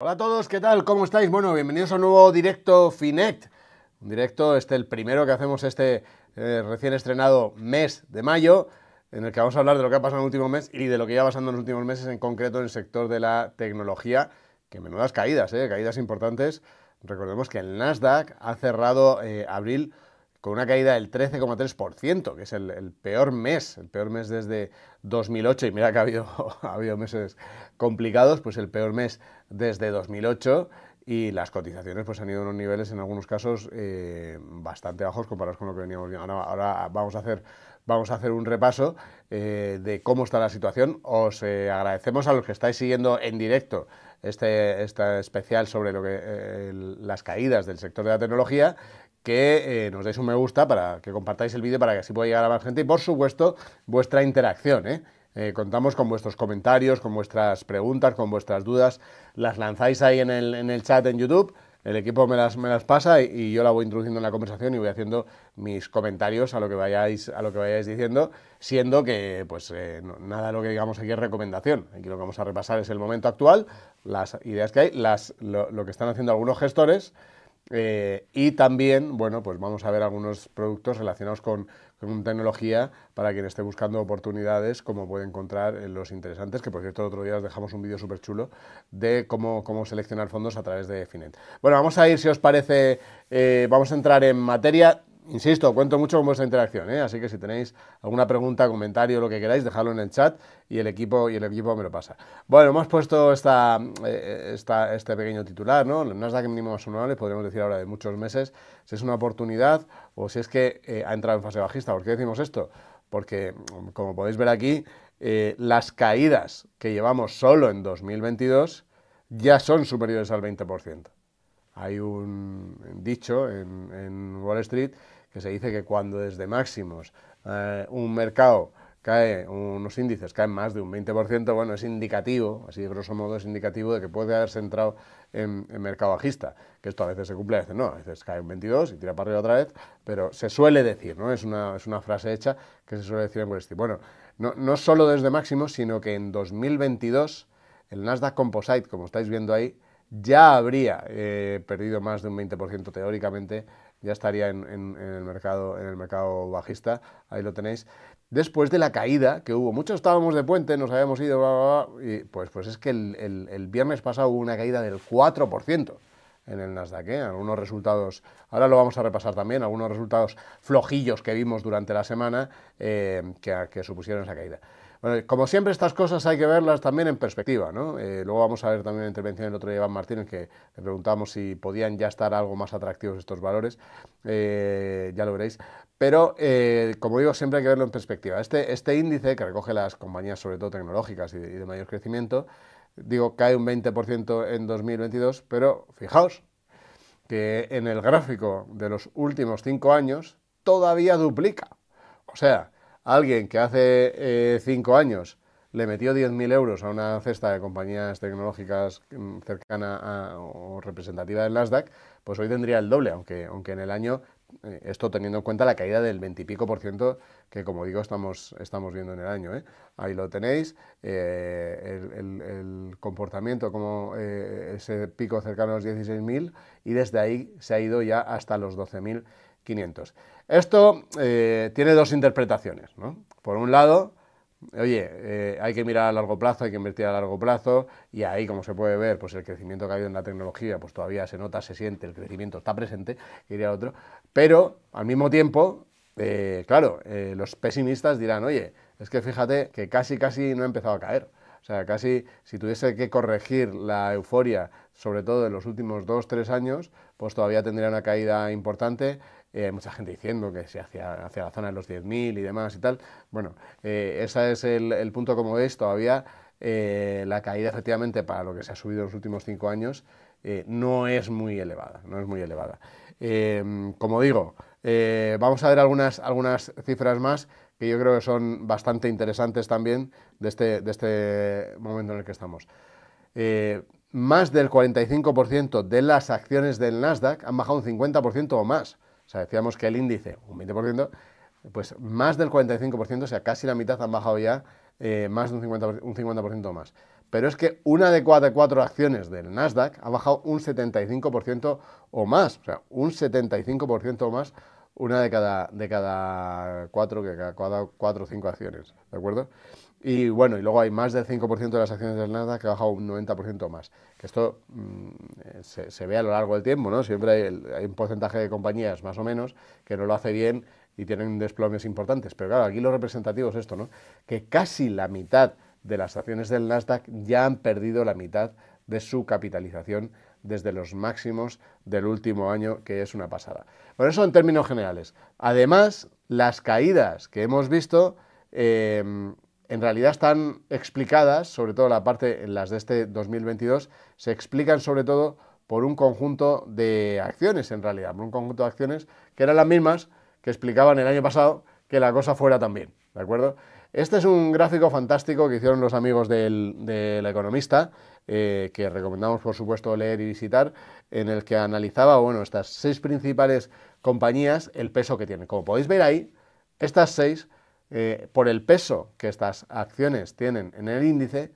Hola a todos, ¿qué tal? ¿Cómo estáis? Bueno, bienvenidos a un nuevo directo Finect. Un directo, este el primero que hacemos este eh, recién estrenado mes de mayo, en el que vamos a hablar de lo que ha pasado en el último mes y de lo que ya pasando en los últimos meses, en concreto en el sector de la tecnología, que menudas caídas, eh, caídas importantes. Recordemos que el Nasdaq ha cerrado eh, abril con una caída del 13,3%, que es el, peor mes, el peor mes desde 2008, y mira que ha habido meses complicados, pues el peor mes desde 2008 y las cotizaciones pues han ido a unos niveles en algunos casos eh, bastante bajos comparados con lo que veníamos viendo. Ahora, vamos a hacer vamos a hacer un repaso eh, de cómo está la situación. Os eh, agradecemos a los que estáis siguiendo en directo este, especial sobre lo que, las caídas del sector de la tecnología que nos deis un me gusta para que compartáis el vídeo para que así pueda llegar a más gente y por supuesto vuestra interacción. ¿eh? Eh, contamos con vuestros comentarios, con vuestras preguntas, con vuestras dudas. Las lanzáis ahí en el, en el chat en YouTube. El equipo me las, me las pasa y, yo la voy introduciendo en la conversación y voy haciendo mis comentarios a lo que vayáis, a lo que vayáis diciendo, siendo que pues eh, nada de lo que digamos aquí es recomendación. Aquí lo que vamos a repasar es el momento actual, las ideas que hay, las, lo, que están haciendo algunos gestores. Eh, y también, bueno, pues vamos a ver algunos productos relacionados con, con tecnología para quien esté buscando oportunidades, como puede encontrar en los interesantes, que por cierto el otro día os dejamos un vídeo súper chulo de cómo, cómo seleccionar fondos a través de Finet. Bueno, vamos a ir, si os parece, eh, vamos a entrar en materia insisto, cuento mucho con vuestra interacción, ¿eh? así que si tenéis alguna pregunta, comentario, lo que queráis, dejadlo en el chat y el equipo, y el equipo me lo pasa. Bueno, hemos puesto esta, eh, esta este pequeño titular, ¿no? El que mínimo anuales, podríamos decir ahora de muchos meses, si es una oportunidad o si es que eh, ha entrado en fase bajista. ¿Por qué decimos esto? Porque, como podéis ver aquí, las caídas que llevamos solo en 2022 ya son superiores al 20%. Hay un dicho en, en Wall Street que se dice que cuando desde máximos eh, un mercado cae, unos índices caen más de un 20%, bueno, es indicativo, así de grosso modo es indicativo de que puede haberse entrado en, mercado bajista, que esto a veces se cumple, a veces no, a veces cae un 22 y tira para arriba otra vez, pero se suele decir, ¿no? Es una, es una frase hecha que se suele decir en Bueno, no, solo desde máximos, sino que en 2022 el Nasdaq Composite, como estáis viendo ahí, ya habría eh, perdido más de un 20% teóricamente ya estaría en, el mercado, en el mercado bajista, ahí lo tenéis. Después de la caída que hubo, muchos estábamos de puente, nos habíamos ido, bla, bla, bla, y pues, pues es que el, viernes pasado hubo una caída del 4% en el Nasdaq, ¿eh? algunos resultados, ahora lo vamos a repasar también, algunos resultados flojillos que vimos durante la semana eh, que supusieron esa caída. Bueno, como siempre, estas cosas hay que verlas también en perspectiva. ¿no? Eh, luego vamos a ver también la intervención del otro día Iván Martínez, que le preguntamos si podían ya estar algo más atractivos estos valores. Eh, ya lo veréis. Pero, eh, como digo, siempre hay que verlo en perspectiva. Este, este índice, que recoge las compañías, sobre todo tecnológicas y de, mayor crecimiento, digo, cae un 20% en 2022, pero fijaos que en el gráfico de los últimos cinco años todavía duplica. O sea, alguien que hace eh, cinco años le metió 10.000 euros a una cesta de compañías tecnológicas mm, cercana a, o representativa del Nasdaq, pues hoy tendría el doble, aunque, aunque en el año, eh, esto teniendo en cuenta la caída del 20 y pico por ciento que, como digo, estamos, estamos viendo en el año. ¿eh? Ahí lo tenéis, el, el, comportamiento como ese pico cercano a los 16.000 y desde ahí se ha ido ya hasta los 12.500. Esto eh, tiene dos interpretaciones. ¿no? Por un lado, oye, eh, hay que mirar a largo plazo, hay que invertir a largo plazo, y ahí, como se puede ver, pues el crecimiento que ha habido en la tecnología, pues todavía se nota, se siente, el crecimiento está presente, diría otro, pero al mismo tiempo, eh, claro, los pesimistas dirán, oye, es que fíjate que casi, casi no ha empezado a caer. O sea, casi si tuviese que corregir la euforia, sobre todo en los últimos dos, tres años, pues todavía tendría una caída importante eh, hay mucha gente diciendo que se hacia, hacia la zona de los 10.000 y demás y tal. Bueno, eh, ese es el, punto como veis, todavía eh, la caída efectivamente para lo que se ha subido en los últimos cinco años no es muy elevada, no es muy elevada. como digo, vamos a ver algunas, algunas cifras más que yo creo que son bastante interesantes también de este, este momento en el que estamos. más del 45% de las acciones del Nasdaq han bajado un 50% o más. O sea, decíamos que el índice, un 20%, pues más del 45%, o sea, casi la mitad han bajado ya eh, más de un 50%, un 50 más. Pero es que una de cada cuatro acciones del Nasdaq ha bajado un 75% o más, o sea, un 75% o más una de cada, de cuatro, que cada cuatro o cinco acciones, ¿de acuerdo? Y bueno, y luego hay más del 5% de las acciones del Nasdaq que ha bajado un 90% más. Que esto mm, eh, se, ve a lo largo del tiempo, ¿no? Siempre hay, un porcentaje de compañías, más o menos, que no lo hace bien y tienen desplomes importantes. Pero claro, aquí lo representativo es esto, ¿no? Que casi la mitad de las acciones del Nasdaq ya han perdido la mitad de su capitalización desde los máximos del último año, que es una pasada. Bueno, eso en términos generales. Además, las caídas que hemos visto... Em, en realidad están explicadas, sobre todo la parte, las de este 2022, se explican sobre todo por un conjunto de acciones, en realidad, por un conjunto de acciones que eran las mismas que explicaban el año pasado que la cosa fuera también, ¿de acuerdo? Este es un gráfico fantástico que hicieron los amigos del, Economista, eh, que recomendamos por supuesto leer y visitar, en el que analizaba, bueno, estas seis principales compañías, el peso que tienen. Como podéis ver ahí, estas seis eh, por el peso que estas acciones tienen en el índice,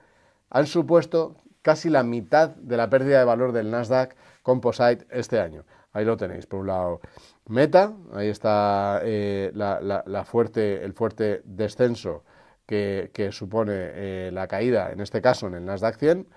han supuesto casi la mitad de la pérdida de valor del Nasdaq Composite este año. Ahí lo tenéis, por un lado Meta, ahí está eh, el fuerte descenso que, supone eh, la caída, en este caso en el Nasdaq 100,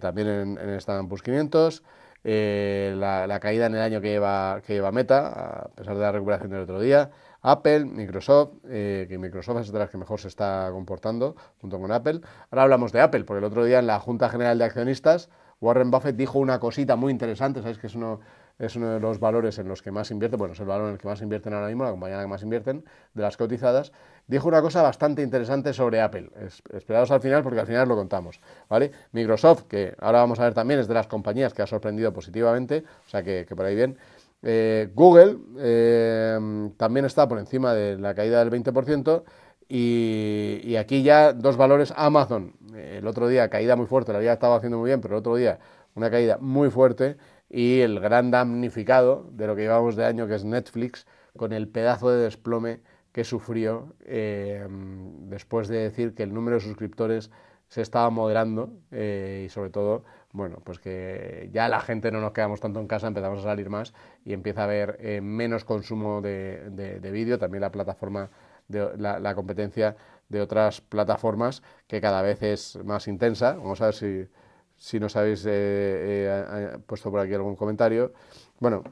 también en, en el 500, la, caída en el año que lleva Meta, a pesar de la recuperación del otro día, Apple, Microsoft, eh, que Microsoft es de las que mejor se está comportando junto con Apple. Ahora hablamos de Apple, porque el otro día en la Junta General de Accionistas Warren Buffett dijo una cosita muy interesante, ¿sabes? Que es uno, es uno de los valores en los que más invierte? bueno, es el valor en el que más invierten ahora mismo, la compañía en la que más invierten, de las cotizadas, dijo una cosa bastante interesante sobre Apple. esperados al final porque al final lo contamos, ¿vale? Microsoft, que ahora vamos a ver también, es de las compañías que ha sorprendido positivamente, o sea que, que por ahí bien. Eh, Google eh, también está por encima de la caída del 20%. Y, y, aquí ya dos valores Amazon. El otro día caída muy fuerte, la había estado haciendo muy bien, pero el otro día una caída muy fuerte. Y el gran damnificado de lo que llevamos de año, que es Netflix, con el pedazo de desplome que sufrió eh, después de decir que el número de suscriptores se estaba moderando y sobre todo bueno, pues que ya la gente no nos quedamos tanto en casa, empezamos a salir más y empieza a haber eh, menos consumo de, vídeo, también la plataforma, de, la, competencia de otras plataformas que cada vez es más intensa. Vamos a ver si, si nos habéis eh, eh, puesto por aquí algún comentario. Bueno,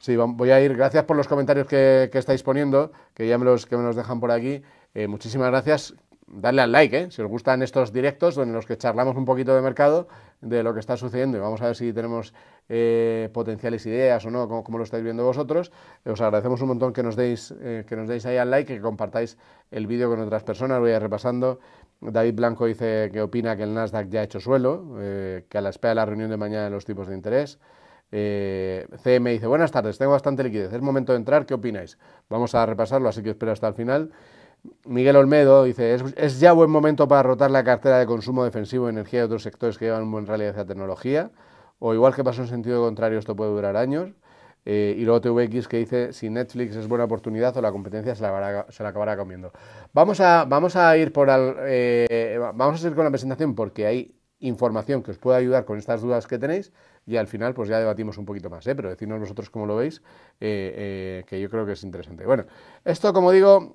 sí, voy a ir, gracias por los comentarios que, estáis poniendo, que ya me los, que me los dejan por aquí. muchísimas gracias darle al like, si os gustan estos directos en los que charlamos un poquito de mercado, de lo que está sucediendo y vamos a ver si tenemos eh, potenciales ideas o no, como, lo estáis viendo vosotros. Eh, os agradecemos un montón que nos deis, eh, que nos deis ahí al like, que compartáis el vídeo con otras personas. Voy a ir repasando. David Blanco dice que opina que el Nasdaq ya ha hecho suelo, que a la espera de la reunión de mañana de los tipos de interés. CM dice, buenas tardes, tengo bastante liquidez, es momento de entrar, ¿qué opináis? Vamos a repasarlo, así que espero hasta el final. Miguel Olmedo dice, es, ya buen momento para rotar la cartera de consumo defensivo, energía y otros sectores que llevan un buen rally hacia tecnología, o igual que pasó en sentido contrario, esto puede durar años. Eh, y luego TVX que dice, si Netflix es buena oportunidad o la competencia se la, acabará, se la acabará comiendo. Vamos a, vamos a ir por al, eh, vamos a seguir con la presentación porque hay información que os pueda ayudar con estas dudas que tenéis y al final pues ya debatimos un poquito más, ¿eh? pero decirnos vosotros cómo lo veis, eh, eh, que yo creo que es interesante. Bueno, esto como digo,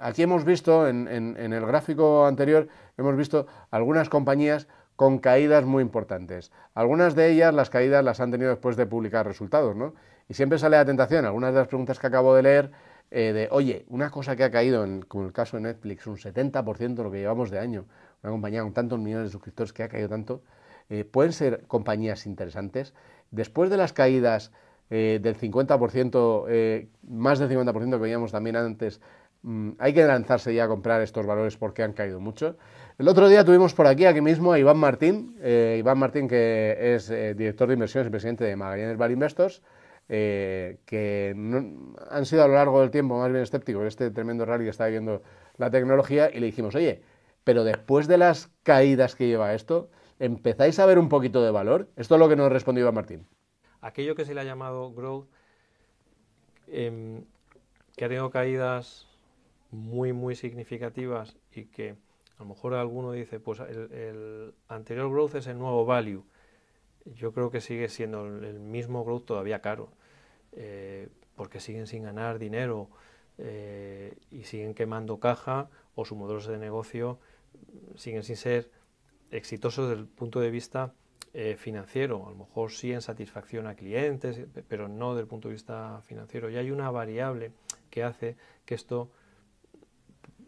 aquí hemos visto en, el gráfico anterior, hemos visto algunas compañías con caídas muy importantes. Algunas de ellas las caídas las han tenido después de publicar resultados, ¿no? Y siempre sale la tentación, algunas de las preguntas que acabo de leer, de, oye, una cosa que ha caído, en, como el caso de Netflix, un 70% lo que llevamos de año, una compañía con tantos millones de suscriptores que ha caído tanto, eh, pueden ser compañías interesantes. Después de las caídas eh, del 50%, eh, más del 50% que veíamos también antes, mm, hay que lanzarse ya a comprar estos valores porque han caído mucho. El otro día tuvimos por aquí, aquí mismo, a Iván Martín, Iván Martín que es director de inversiones y presidente de Magallanes Val Investors, que han sido a lo largo del tiempo más bien escépticos de este tremendo rally que está viviendo la tecnología y le dijimos, oye, pero después de las caídas que lleva esto, ¿empezáis a ver un poquito de valor? Esto es lo que nos respondió a Martín. Aquello que se le ha llamado growth, em, que ha tenido caídas muy, muy significativas y que a lo mejor alguno dice, pues el, anterior growth es el nuevo value. Yo creo que sigue siendo el mismo growth todavía caro, eh, porque siguen sin ganar dinero eh, y siguen quemando caja o su modelo de negocio siguen sin ser exitosos desde el punto de vista eh, financiero. A lo mejor sí en satisfacción a clientes, pero no desde el punto de vista financiero. Y hay una variable que hace que esto,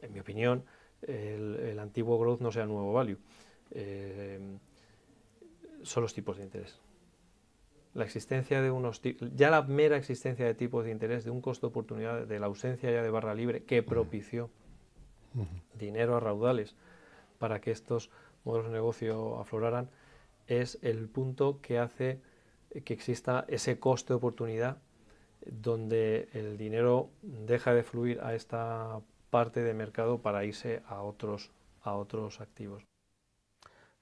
en mi opinión, el, antiguo growth no sea nuevo value. Eh, son los tipos de interés. La existencia de unos ya la mera existencia de tipos de interés, de un costo de oportunidad, de la ausencia ya de barra libre que propició dinero a raudales para que estos modelos de negocio afloraran, es el punto que hace que exista ese coste de oportunidad donde el dinero deja de fluir a esta parte de mercado para irse a otros, a otros activos.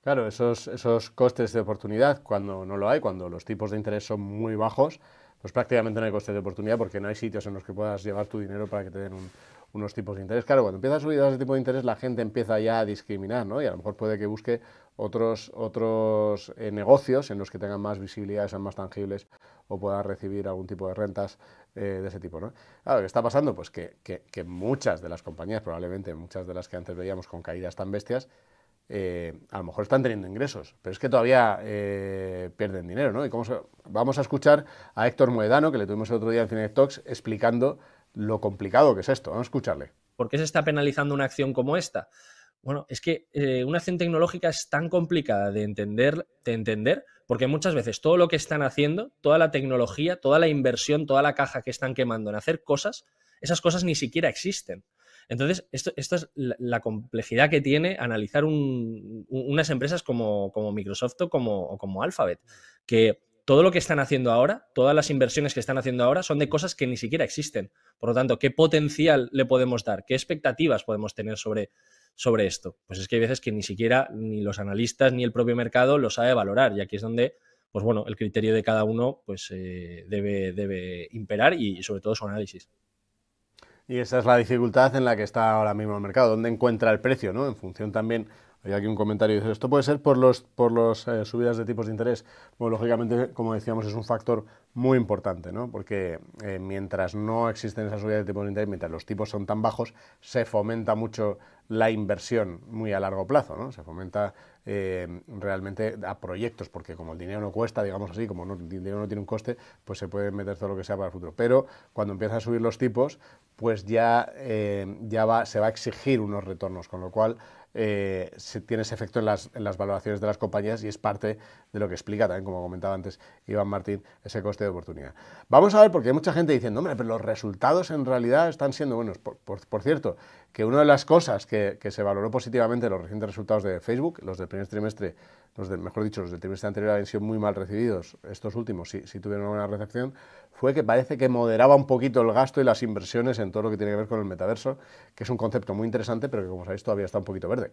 Claro, esos, esos costes de oportunidad, cuando no lo hay, cuando los tipos de interés son muy bajos, pues prácticamente no hay costes de oportunidad porque no hay sitios en los que puedas llevar tu dinero para que te den un, unos tipos de interés. Claro, cuando empieza a subir ese tipo de interés, la gente empieza ya a discriminar, ¿no? Y a lo mejor puede que busque otros, otros eh, negocios en los que tengan más visibilidad, sean más tangibles o puedan recibir algún tipo de rentas eh, de ese tipo, ¿no? Claro, ¿qué está pasando? Pues que, muchas de las compañías, probablemente muchas de las que antes veíamos con caídas tan bestias, eh, a lo mejor están teniendo ingresos, pero es que todavía pierden dinero, ¿no? Y cómo Vamos a escuchar a Héctor Moedano, que le tuvimos el otro día en cine Talks, explicando lo complicado que es esto. Vamos a escucharle. ¿Por qué se está penalizando una acción como esta? Bueno, es que eh, una acción tecnológica es tan complicada de entender, de entender, porque muchas veces todo lo que están haciendo, toda la tecnología, toda la inversión, toda la caja que están quemando en hacer cosas, esas cosas ni siquiera existen. Entonces, esto, es la, complejidad que tiene analizar unas empresas como, Microsoft o como, o como Alphabet, que todo lo que están haciendo ahora, todas las inversiones que están haciendo ahora son de cosas que ni siquiera existen. Por lo tanto, ¿qué potencial le podemos dar? ¿Qué expectativas podemos tener sobre, sobre esto? Pues es que hay veces que ni siquiera ni los analistas ni el propio mercado lo sabe valorar y aquí es donde pues bueno, el criterio de cada uno pues, eh, debe, debe imperar y, sobre todo su análisis. Y esa es la dificultad en la que está ahora mismo el mercado, ¿Dónde encuentra el precio, ¿no? En función también hay aquí un comentario, dice, esto puede ser por las por los, eh, subidas de tipos de interés. lógicamente, como decíamos, es un factor muy importante, ¿no? Porque eh, mientras no existen esas subidas de tipos de interés, mientras los tipos son tan bajos, se fomenta mucho la inversión muy a largo plazo, ¿no? Se fomenta eh, realmente a proyectos, porque como el dinero no cuesta, digamos así, como el dinero no tiene un coste, pues se puede meter todo lo que sea para el futuro. Pero cuando empiezan a subir los tipos, pues ya, ya va, se va a exigir unos retornos, con lo cual eh, se tiene ese efecto en las, valoraciones de las compañías y es parte de lo que explica también, como comentaba antes Iván Martín, ese coste de oportunidad. Vamos a ver, porque hay mucha gente diciendo, hombre, pero los resultados en realidad están siendo buenos. Por, cierto, que una de las cosas que, se valoró positivamente en los recientes resultados de Facebook, los del primer trimestre, los del, mejor dicho, los del trimestre anterior habían sido muy mal recibidos, estos últimos si tuvieron una buena recepción, fue que parece que moderaba un poquito el gasto y las inversiones en todo lo que tiene que ver con el metaverso, que es un concepto muy interesante, pero que como sabéis todavía está un poquito verde.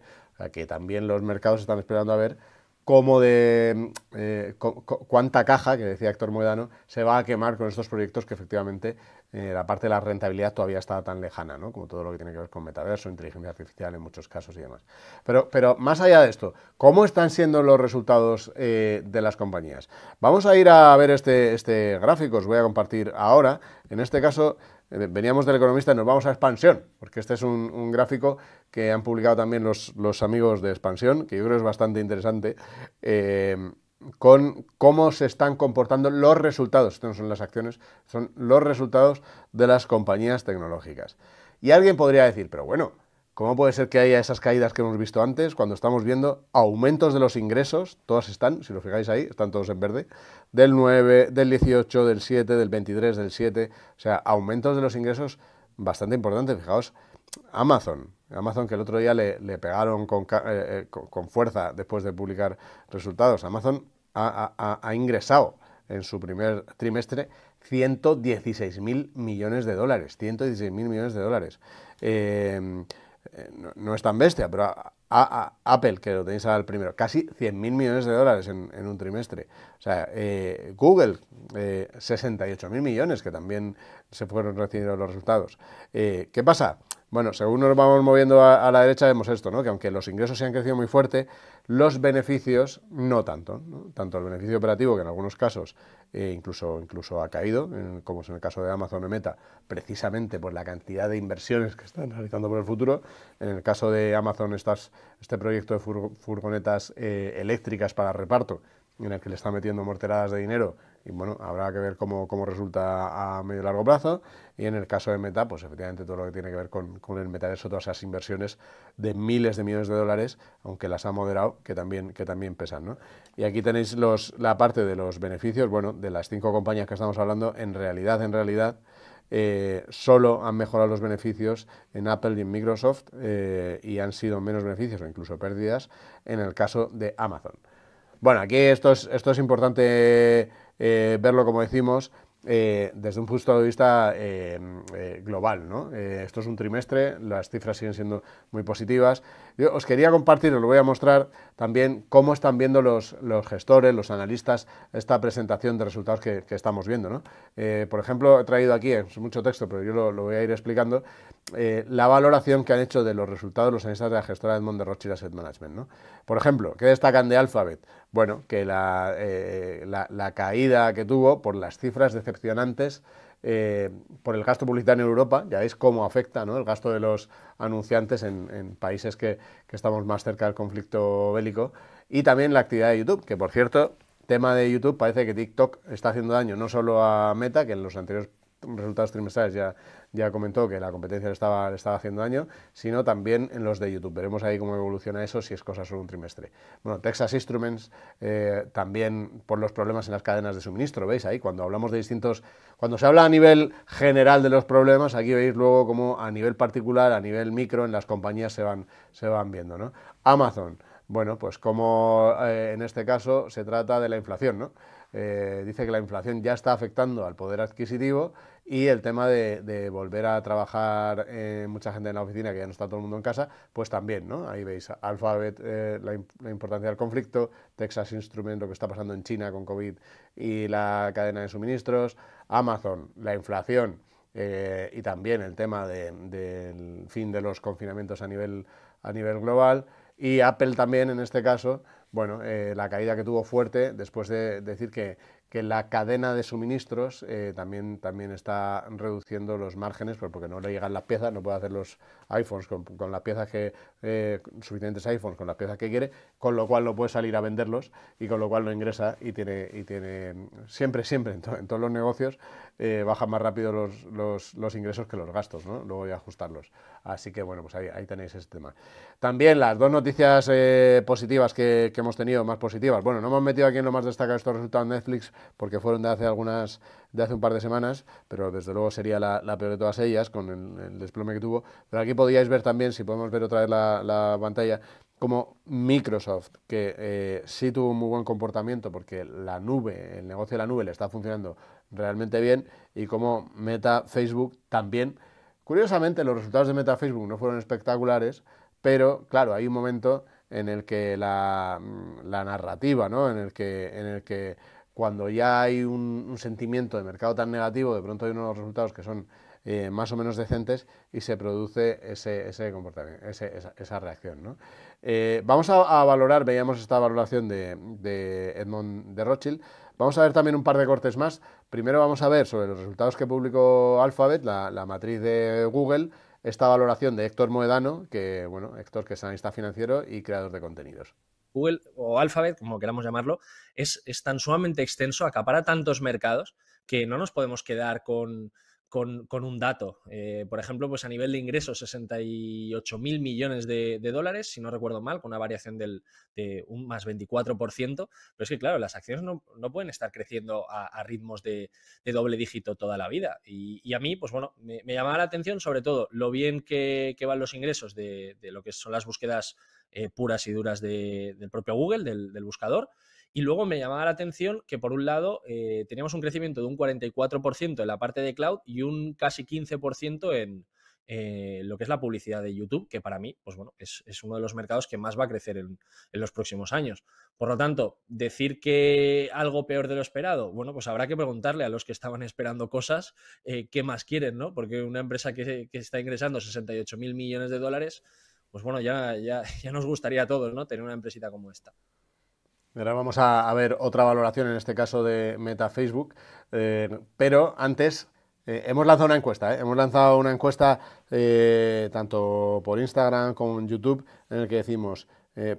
que también los mercados están esperando a ver cómo de eh, cuánta caja, que decía Héctor Moedano, se va a quemar con estos proyectos que efectivamente eh, la parte de la rentabilidad todavía está tan lejana, ¿no? como todo lo que tiene que ver con metaverso, inteligencia artificial en muchos casos y demás. Pero, pero más allá de esto, ¿cómo están siendo los resultados eh, de las compañías? Vamos a ir a ver este, este gráfico, os voy a compartir ahora. En este caso, eh, veníamos del economista y nos vamos a expansión, porque este es un, gráfico que han publicado también los, los, amigos de expansión, que yo creo es bastante interesante con cómo se están comportando los resultados, esto no son las acciones, son los resultados de las compañías tecnológicas. Y alguien podría decir, pero bueno, ¿cómo puede ser que haya esas caídas que hemos visto antes cuando estamos viendo aumentos de los ingresos? Todas están, si lo fijáis ahí, están todos en verde, del 9, del 18, del 7, del 23, del 7, o sea, aumentos de los ingresos bastante importantes, fijaos, Amazon, Amazon que el otro día le, pegaron eh, eh, con, fuerza después de publicar resultados. Amazon ha, ingresado en su primer trimestre 116 mil millones de dólares. 116 mil millones de dólares. Em, eh, no, es tan bestia, pero a, Apple, que lo tenéis al primero, casi 100 mil millones de dólares en, un trimestre. O sea, Google, 68 mil millones, que también se fueron recibiendo los resultados. ¿Qué pasa? Bueno, según nos vamos moviendo a, la derecha vemos esto, ¿no? que aunque los ingresos se han crecido muy fuerte, los beneficios no tanto. Tanto el beneficio operativo, que en algunos casos eh, incluso, incluso ha caído, como es en el caso de Amazon o Meta, precisamente por la cantidad de inversiones que están realizando por el futuro. En el caso de Amazon, este proyecto de furgonetas eh, eléctricas para reparto, en el que le están metiendo morteradas de dinero, y bueno, habrá que ver cómo, resulta a medio y largo plazo. Y en el caso de Meta, pues efectivamente todo lo que tiene que ver con, con el metaverso, todas esas inversiones de miles de millones de dólares, aunque las ha moderado, que también, que también pesan. Y aquí tenéis los, la parte de los beneficios, bueno, de las cinco compañías que estamos hablando, en realidad, en realidad, eh, solo han mejorado los beneficios en Apple y en Microsoft eh, y han sido menos beneficios o incluso pérdidas en el caso de Amazon. Bueno, aquí esto es, esto es importante eh, verlo, como decimos, eh, desde un punto de vista eh, global. ¿no? esto es un trimestre, las cifras siguen siendo muy positivas. Yo os quería compartir, os lo voy a mostrar también, cómo están viendo los, gestores, los analistas, esta presentación de resultados que, estamos viendo. por ejemplo, he traído aquí, es mucho texto, pero yo lo, voy a ir explicando, la valoración que han hecho de los resultados los analistas de la gestora Edmond de Rothschild Asset Management. Por ejemplo, ¿qué destacan de Alphabet? bueno, que eh, la, caída que tuvo por las cifras decepcionantes eh, por el gasto publicitario en Europa, ya veis cómo afecta ¿no? el gasto de los anunciantes en, en países que, que, estamos más cerca del conflicto bélico, y también la actividad de YouTube, que por cierto, tema de YouTube, parece que TikTok está haciendo daño no solo a Meta, que en los anteriores resultados trimestrales ya, ya comentó que la competencia le estaba, estaba haciendo daño, sino también en los de YouTube. Veremos ahí cómo evoluciona eso, si es cosa solo un trimestre. Bueno, Texas Instruments eh, también por los problemas en las cadenas de suministro, ¿veis ahí? Cuando hablamos de distintos... Cuando se habla a nivel general de los problemas, aquí veis luego cómo a nivel particular, a nivel micro, en las compañías se van, se van viendo, Amazon, bueno, pues como eh, en este caso se trata de la inflación, ¿no? Eh, dice que la inflación ya está afectando al poder adquisitivo y el tema de, volver a trabajar eh, mucha gente en la oficina, que ya no está todo el mundo en casa, pues también, ¿no? Ahí veis Alphabet, eh, la, importancia del conflicto, Texas Instrument, lo que está pasando en China con COVID y la cadena de suministros, Amazon, la inflación eh, y también el tema del fin de los confinamientos a nivel, a nivel global y Apple también en este caso, bueno, la caída que tuvo fuerte después de decir que, que la cadena de suministros eh, también, también está reduciendo los márgenes, pues, porque no le llegan las piezas, no puede hacer los iPhones con, con las piezas que, eh, suficientes iPhones con las piezas que quiere, con lo cual no puede salir a venderlos y con lo cual no ingresa y tiene, y tiene siempre, siempre, en, todos los negocios eh, bajan más rápido los, los, ingresos que los gastos, ¿no? Luego voy a ajustarlos. Así que bueno, pues ahí, tenéis ese tema. También las dos noticias positivas que, que hemos tenido, más positivas. Bueno, no hemos metido aquí en lo más destacado estos resultados de Netflix, porque fueron de hace algunas de hace un par de semanas, pero desde luego sería la, peor de todas ellas con el, desplome que tuvo. Pero aquí podíais ver también, si podemos ver otra vez la, pantalla, como Microsoft, que eh, sí tuvo un muy buen comportamiento porque la nube, el negocio de la nube le está funcionando realmente bien, y como Meta, Facebook también. Curiosamente, los resultados de Meta Facebook no fueron espectaculares, pero claro, hay un momento en el que la, la narrativa, ¿no? en el que, en el que cuando ya hay un, sentimiento de mercado tan negativo, de pronto hay unos resultados que son eh, más o menos decentes y se produce ese, comportamiento, esa, reacción. Eh, vamos a, valorar, veíamos esta valoración de, Edmond de Rothschild, vamos a ver también un par de cortes más. Primero vamos a ver sobre los resultados que publicó Alphabet, la, matriz de Google, esta valoración de Héctor Moedano, que, bueno, Héctor que es analista financiero y creador de contenidos. Google o Alphabet, como queramos llamarlo, es, tan sumamente extenso, acapara tantos mercados que no nos podemos quedar con, un dato. Eh, por ejemplo, pues a nivel de ingresos, 68 mil millones de, dólares, si no recuerdo mal, con una variación del, de un más 24%. Pero es que, claro, las acciones no, pueden estar creciendo a, ritmos de, doble dígito toda la vida. Y, a mí, pues bueno, me, llamaba la atención sobre todo lo bien que, van los ingresos de, de lo que son las búsquedas eh, puras y duras del propio Google, del, buscador. Y luego me llamaba la atención que, por un lado, eh, teníamos un crecimiento de un 44% en la parte de cloud y un casi 15% en eh, lo que es la publicidad de YouTube, que para mí, pues bueno, es, uno de los mercados que más va a crecer en, los próximos años. Por lo tanto, decir que algo peor de lo esperado, bueno, pues habrá que preguntarle a los que estaban esperando cosas qué más quieren, ¿no? Porque una empresa que, que está ingresando 68 mil millones de dólares pues bueno, ya, ya, nos gustaría a todos, ¿no? Tener una empresita como esta. Ahora vamos a, ver otra valoración, en este caso de Meta Facebook, eh, pero antes eh, hemos lanzado una encuesta, ¿eh? hemos lanzado una encuesta tanto por Instagram como en YouTube en el que decimos,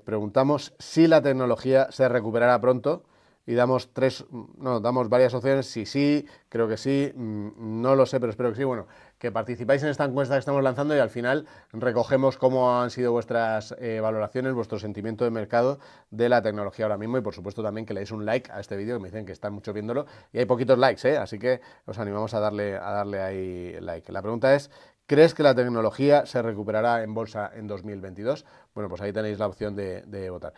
preguntamos si la tecnología se recuperará pronto y damos tres, no, damos varias opciones, sí sí, creo que sí, mm, no lo sé, pero espero que sí, bueno, que participáis en esta encuesta que estamos lanzando y al final recogemos cómo han sido vuestras eh, valoraciones, vuestro sentimiento de mercado de la tecnología ahora mismo y por supuesto también que le un like a este vídeo, que me dicen que están mucho viéndolo y hay poquitos likes, ¿eh? así que os animamos a darle, a darle ahí like. La pregunta es, ¿Crees que la tecnología se recuperará en bolsa en 2022? Bueno, pues ahí tenéis la opción de votar.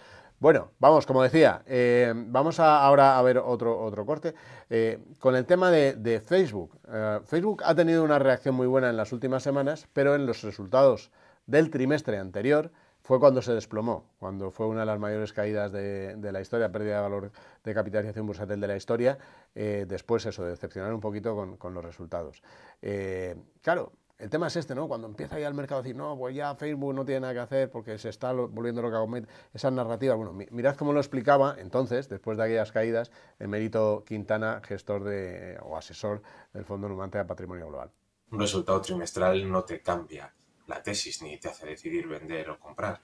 Bueno, vamos, como decía, eh, vamos a, ahora a ver otro, otro corte. Eh, con el tema de, Facebook. Eh, Facebook ha tenido una reacción muy buena en las últimas semanas, pero en los resultados del trimestre anterior fue cuando se desplomó, cuando fue una de las mayores caídas de, la historia, pérdida de valor de capitalización bursátil de la historia. después eso, decepcionar un poquito con, con los resultados. claro, el tema es este, ¿no? Cuando empieza ya el mercado a decir, no, pues ya Facebook no tiene nada que hacer porque se está volviendo lo loca con Esa narrativa, Bueno, mirad cómo lo explicaba entonces, después de aquellas caídas, el mérito Quintana, gestor de, o asesor del Fondo Numante de Patrimonio Global. Un resultado trimestral no te cambia la tesis ni te hace decidir vender o comprar.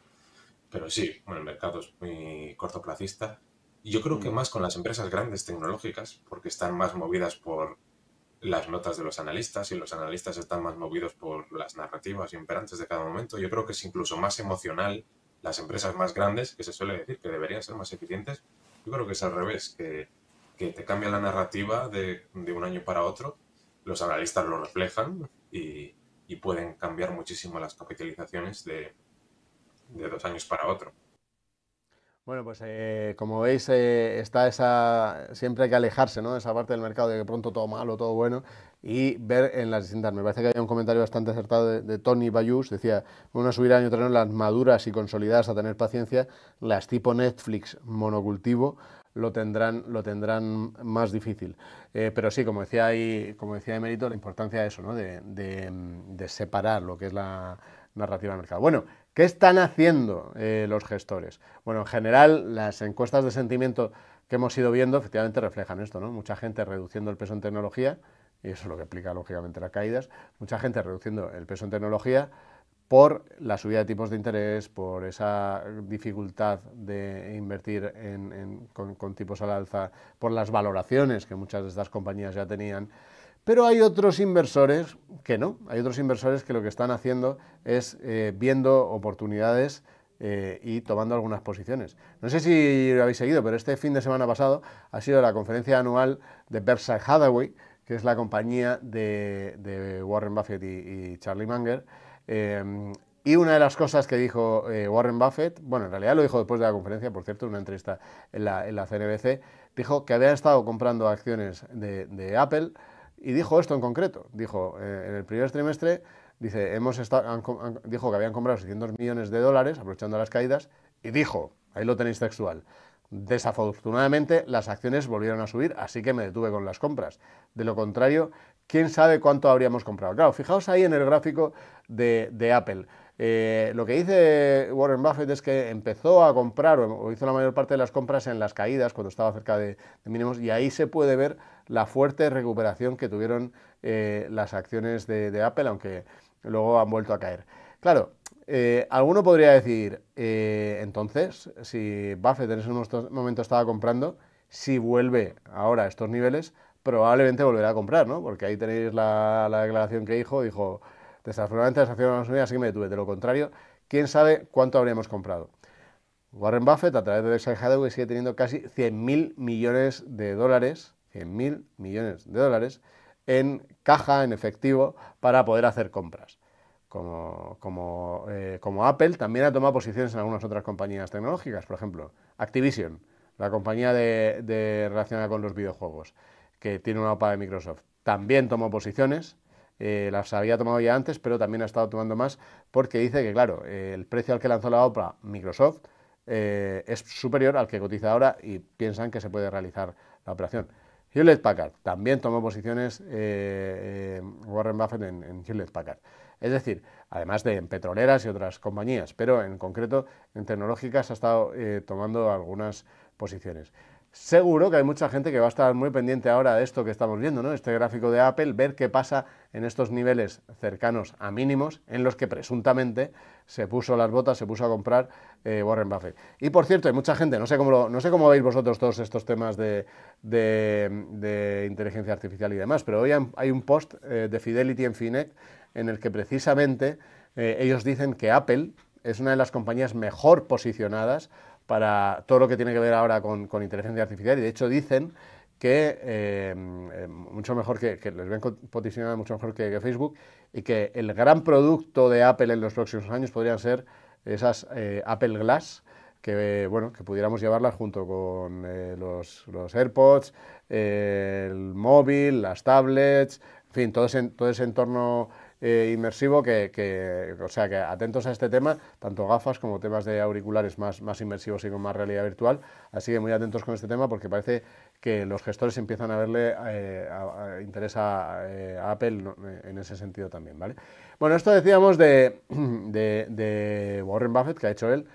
Pero sí, bueno, el mercado es muy cortoplacista. Yo creo que mm. más con las empresas grandes tecnológicas, porque están más movidas por las notas de los analistas y los analistas están más movidos por las narrativas imperantes de cada momento. Yo creo que es incluso más emocional las empresas más grandes, que se suele decir que deberían ser más eficientes. Yo creo que es al revés, que, te cambia la narrativa de, un año para otro, los analistas lo reflejan y, pueden cambiar muchísimo las capitalizaciones de, de dos años para otro. Bueno, pues eh, como veis, eh, está esa. Siempre hay que alejarse, de Esa parte del mercado de que pronto todo malo, todo bueno, y ver en las distintas. Me parece que había un comentario bastante acertado de, Tony Bayus, decía: una subirá año tras año las maduras y consolidadas a tener paciencia, las tipo Netflix monocultivo lo tendrán, lo tendrán más difícil. Eh, pero sí, como decía ahí, como decía Emerito, la importancia de eso, ¿no? de, separar lo que es la narrativa del mercado. Bueno, ¿Qué están haciendo eh, los gestores? Bueno, en general, las encuestas de sentimiento que hemos ido viendo efectivamente reflejan esto, ¿no? Mucha gente reduciendo el peso en tecnología, y eso es lo que explica lógicamente las caídas, mucha gente reduciendo el peso en tecnología por la subida de tipos de interés, por esa dificultad de invertir con tipos al alza, por las valoraciones que muchas de estas compañías ya tenían, pero hay otros inversores que no, hay otros inversores que lo que están haciendo es eh, viendo oportunidades eh, y tomando algunas posiciones. No sé si lo habéis seguido, pero este fin de semana pasado ha sido la conferencia anual de Berkshire Hathaway, que es la compañía de, Warren Buffett y, Charlie Munger. Eh, y una de las cosas que dijo Warren Buffett, bueno, en realidad lo dijo después de la conferencia, por cierto, en una entrevista en la, CNBC, dijo que había estado comprando acciones de Apple, y dijo esto en concreto. Dijo, eh, en el primer trimestre, dice, hemos dijo que habían comprado 600 millones de dólares, aprovechando las caídas, y dijo, ahí lo tenéis textual, desafortunadamente las acciones volvieron a subir, así que me detuve con las compras. De lo contrario, quién sabe cuánto habríamos comprado. Claro, fijaos ahí en el gráfico de, Apple. Eh, lo que dice Warren Buffett es que empezó a comprar o hizo la mayor parte de las compras en las caídas, cuando estaba cerca de, de mínimos, y ahí se puede ver la fuerte recuperación que tuvieron eh, las acciones de, Apple, aunque luego han vuelto a caer. Claro, eh, alguno podría decir, eh, entonces, si Buffett en ese momento estaba comprando, si vuelve ahora a estos niveles, probablemente volverá a comprar, ¿no? Porque ahí tenéis la, declaración que dijo, dijo, desafortunadamente las acciones Unidas sí que me detuve, de lo contrario, quién sabe cuánto habríamos comprado. Warren Buffett, a través de Berkshire sigue teniendo casi 100.000 millones de dólares en mil millones de dólares en caja, en efectivo, para poder hacer compras. Eh, como, Apple también ha tomado posiciones en algunas otras compañías tecnológicas, por ejemplo, Activision, la compañía de, relacionada con los videojuegos, que tiene una OPA de Microsoft, también tomó posiciones. Eh, las había tomado ya antes, pero también ha estado tomando más porque dice que, claro, el precio al que lanzó la OPA Microsoft eh, es superior al que cotiza ahora y piensan que se puede realizar la operación. Hewlett Packard, también tomó posiciones eh, eh, Warren Buffett en, Hewlett Packard. Es decir, además de en petroleras y otras compañías, pero en concreto en tecnológicas ha estado eh, tomando algunas posiciones. Seguro que hay mucha gente que va a estar muy pendiente ahora de esto que estamos viendo, ¿no? Este gráfico de Apple, ver qué pasa en estos niveles cercanos a mínimos en los que presuntamente se puso las botas, se puso a comprar eh, Warren Buffett. Y por cierto, hay mucha gente, no sé cómo, no sé cómo veis vosotros todos estos temas de, de, inteligencia artificial y demás, pero hoy hay un post eh, de Fidelity en Finet en el que precisamente eh, ellos dicen que Apple es una de las compañías mejor posicionadas para todo lo que tiene que ver ahora con, inteligencia artificial y de hecho dicen que eh, eh, mucho mejor que, que les ven posicionados mucho mejor que, Facebook y que el gran producto de Apple en los próximos años podrían ser esas eh, Apple Glass que bueno que pudiéramos llevarlas junto con los, los, AirPods, el móvil, las tablets, en fin, todo todo ese entorno eh, inmersivo que, o sea, que atentos a este tema, tanto gafas como temas de auriculares más, más inmersivos y con más realidad virtual. Así que muy atentos con este tema porque parece que los gestores empiezan a verle eh, a, interés a, eh, Apple eh, en ese sentido también, ¿vale? Bueno, esto decíamos de, Warren Buffett, que ha hecho él,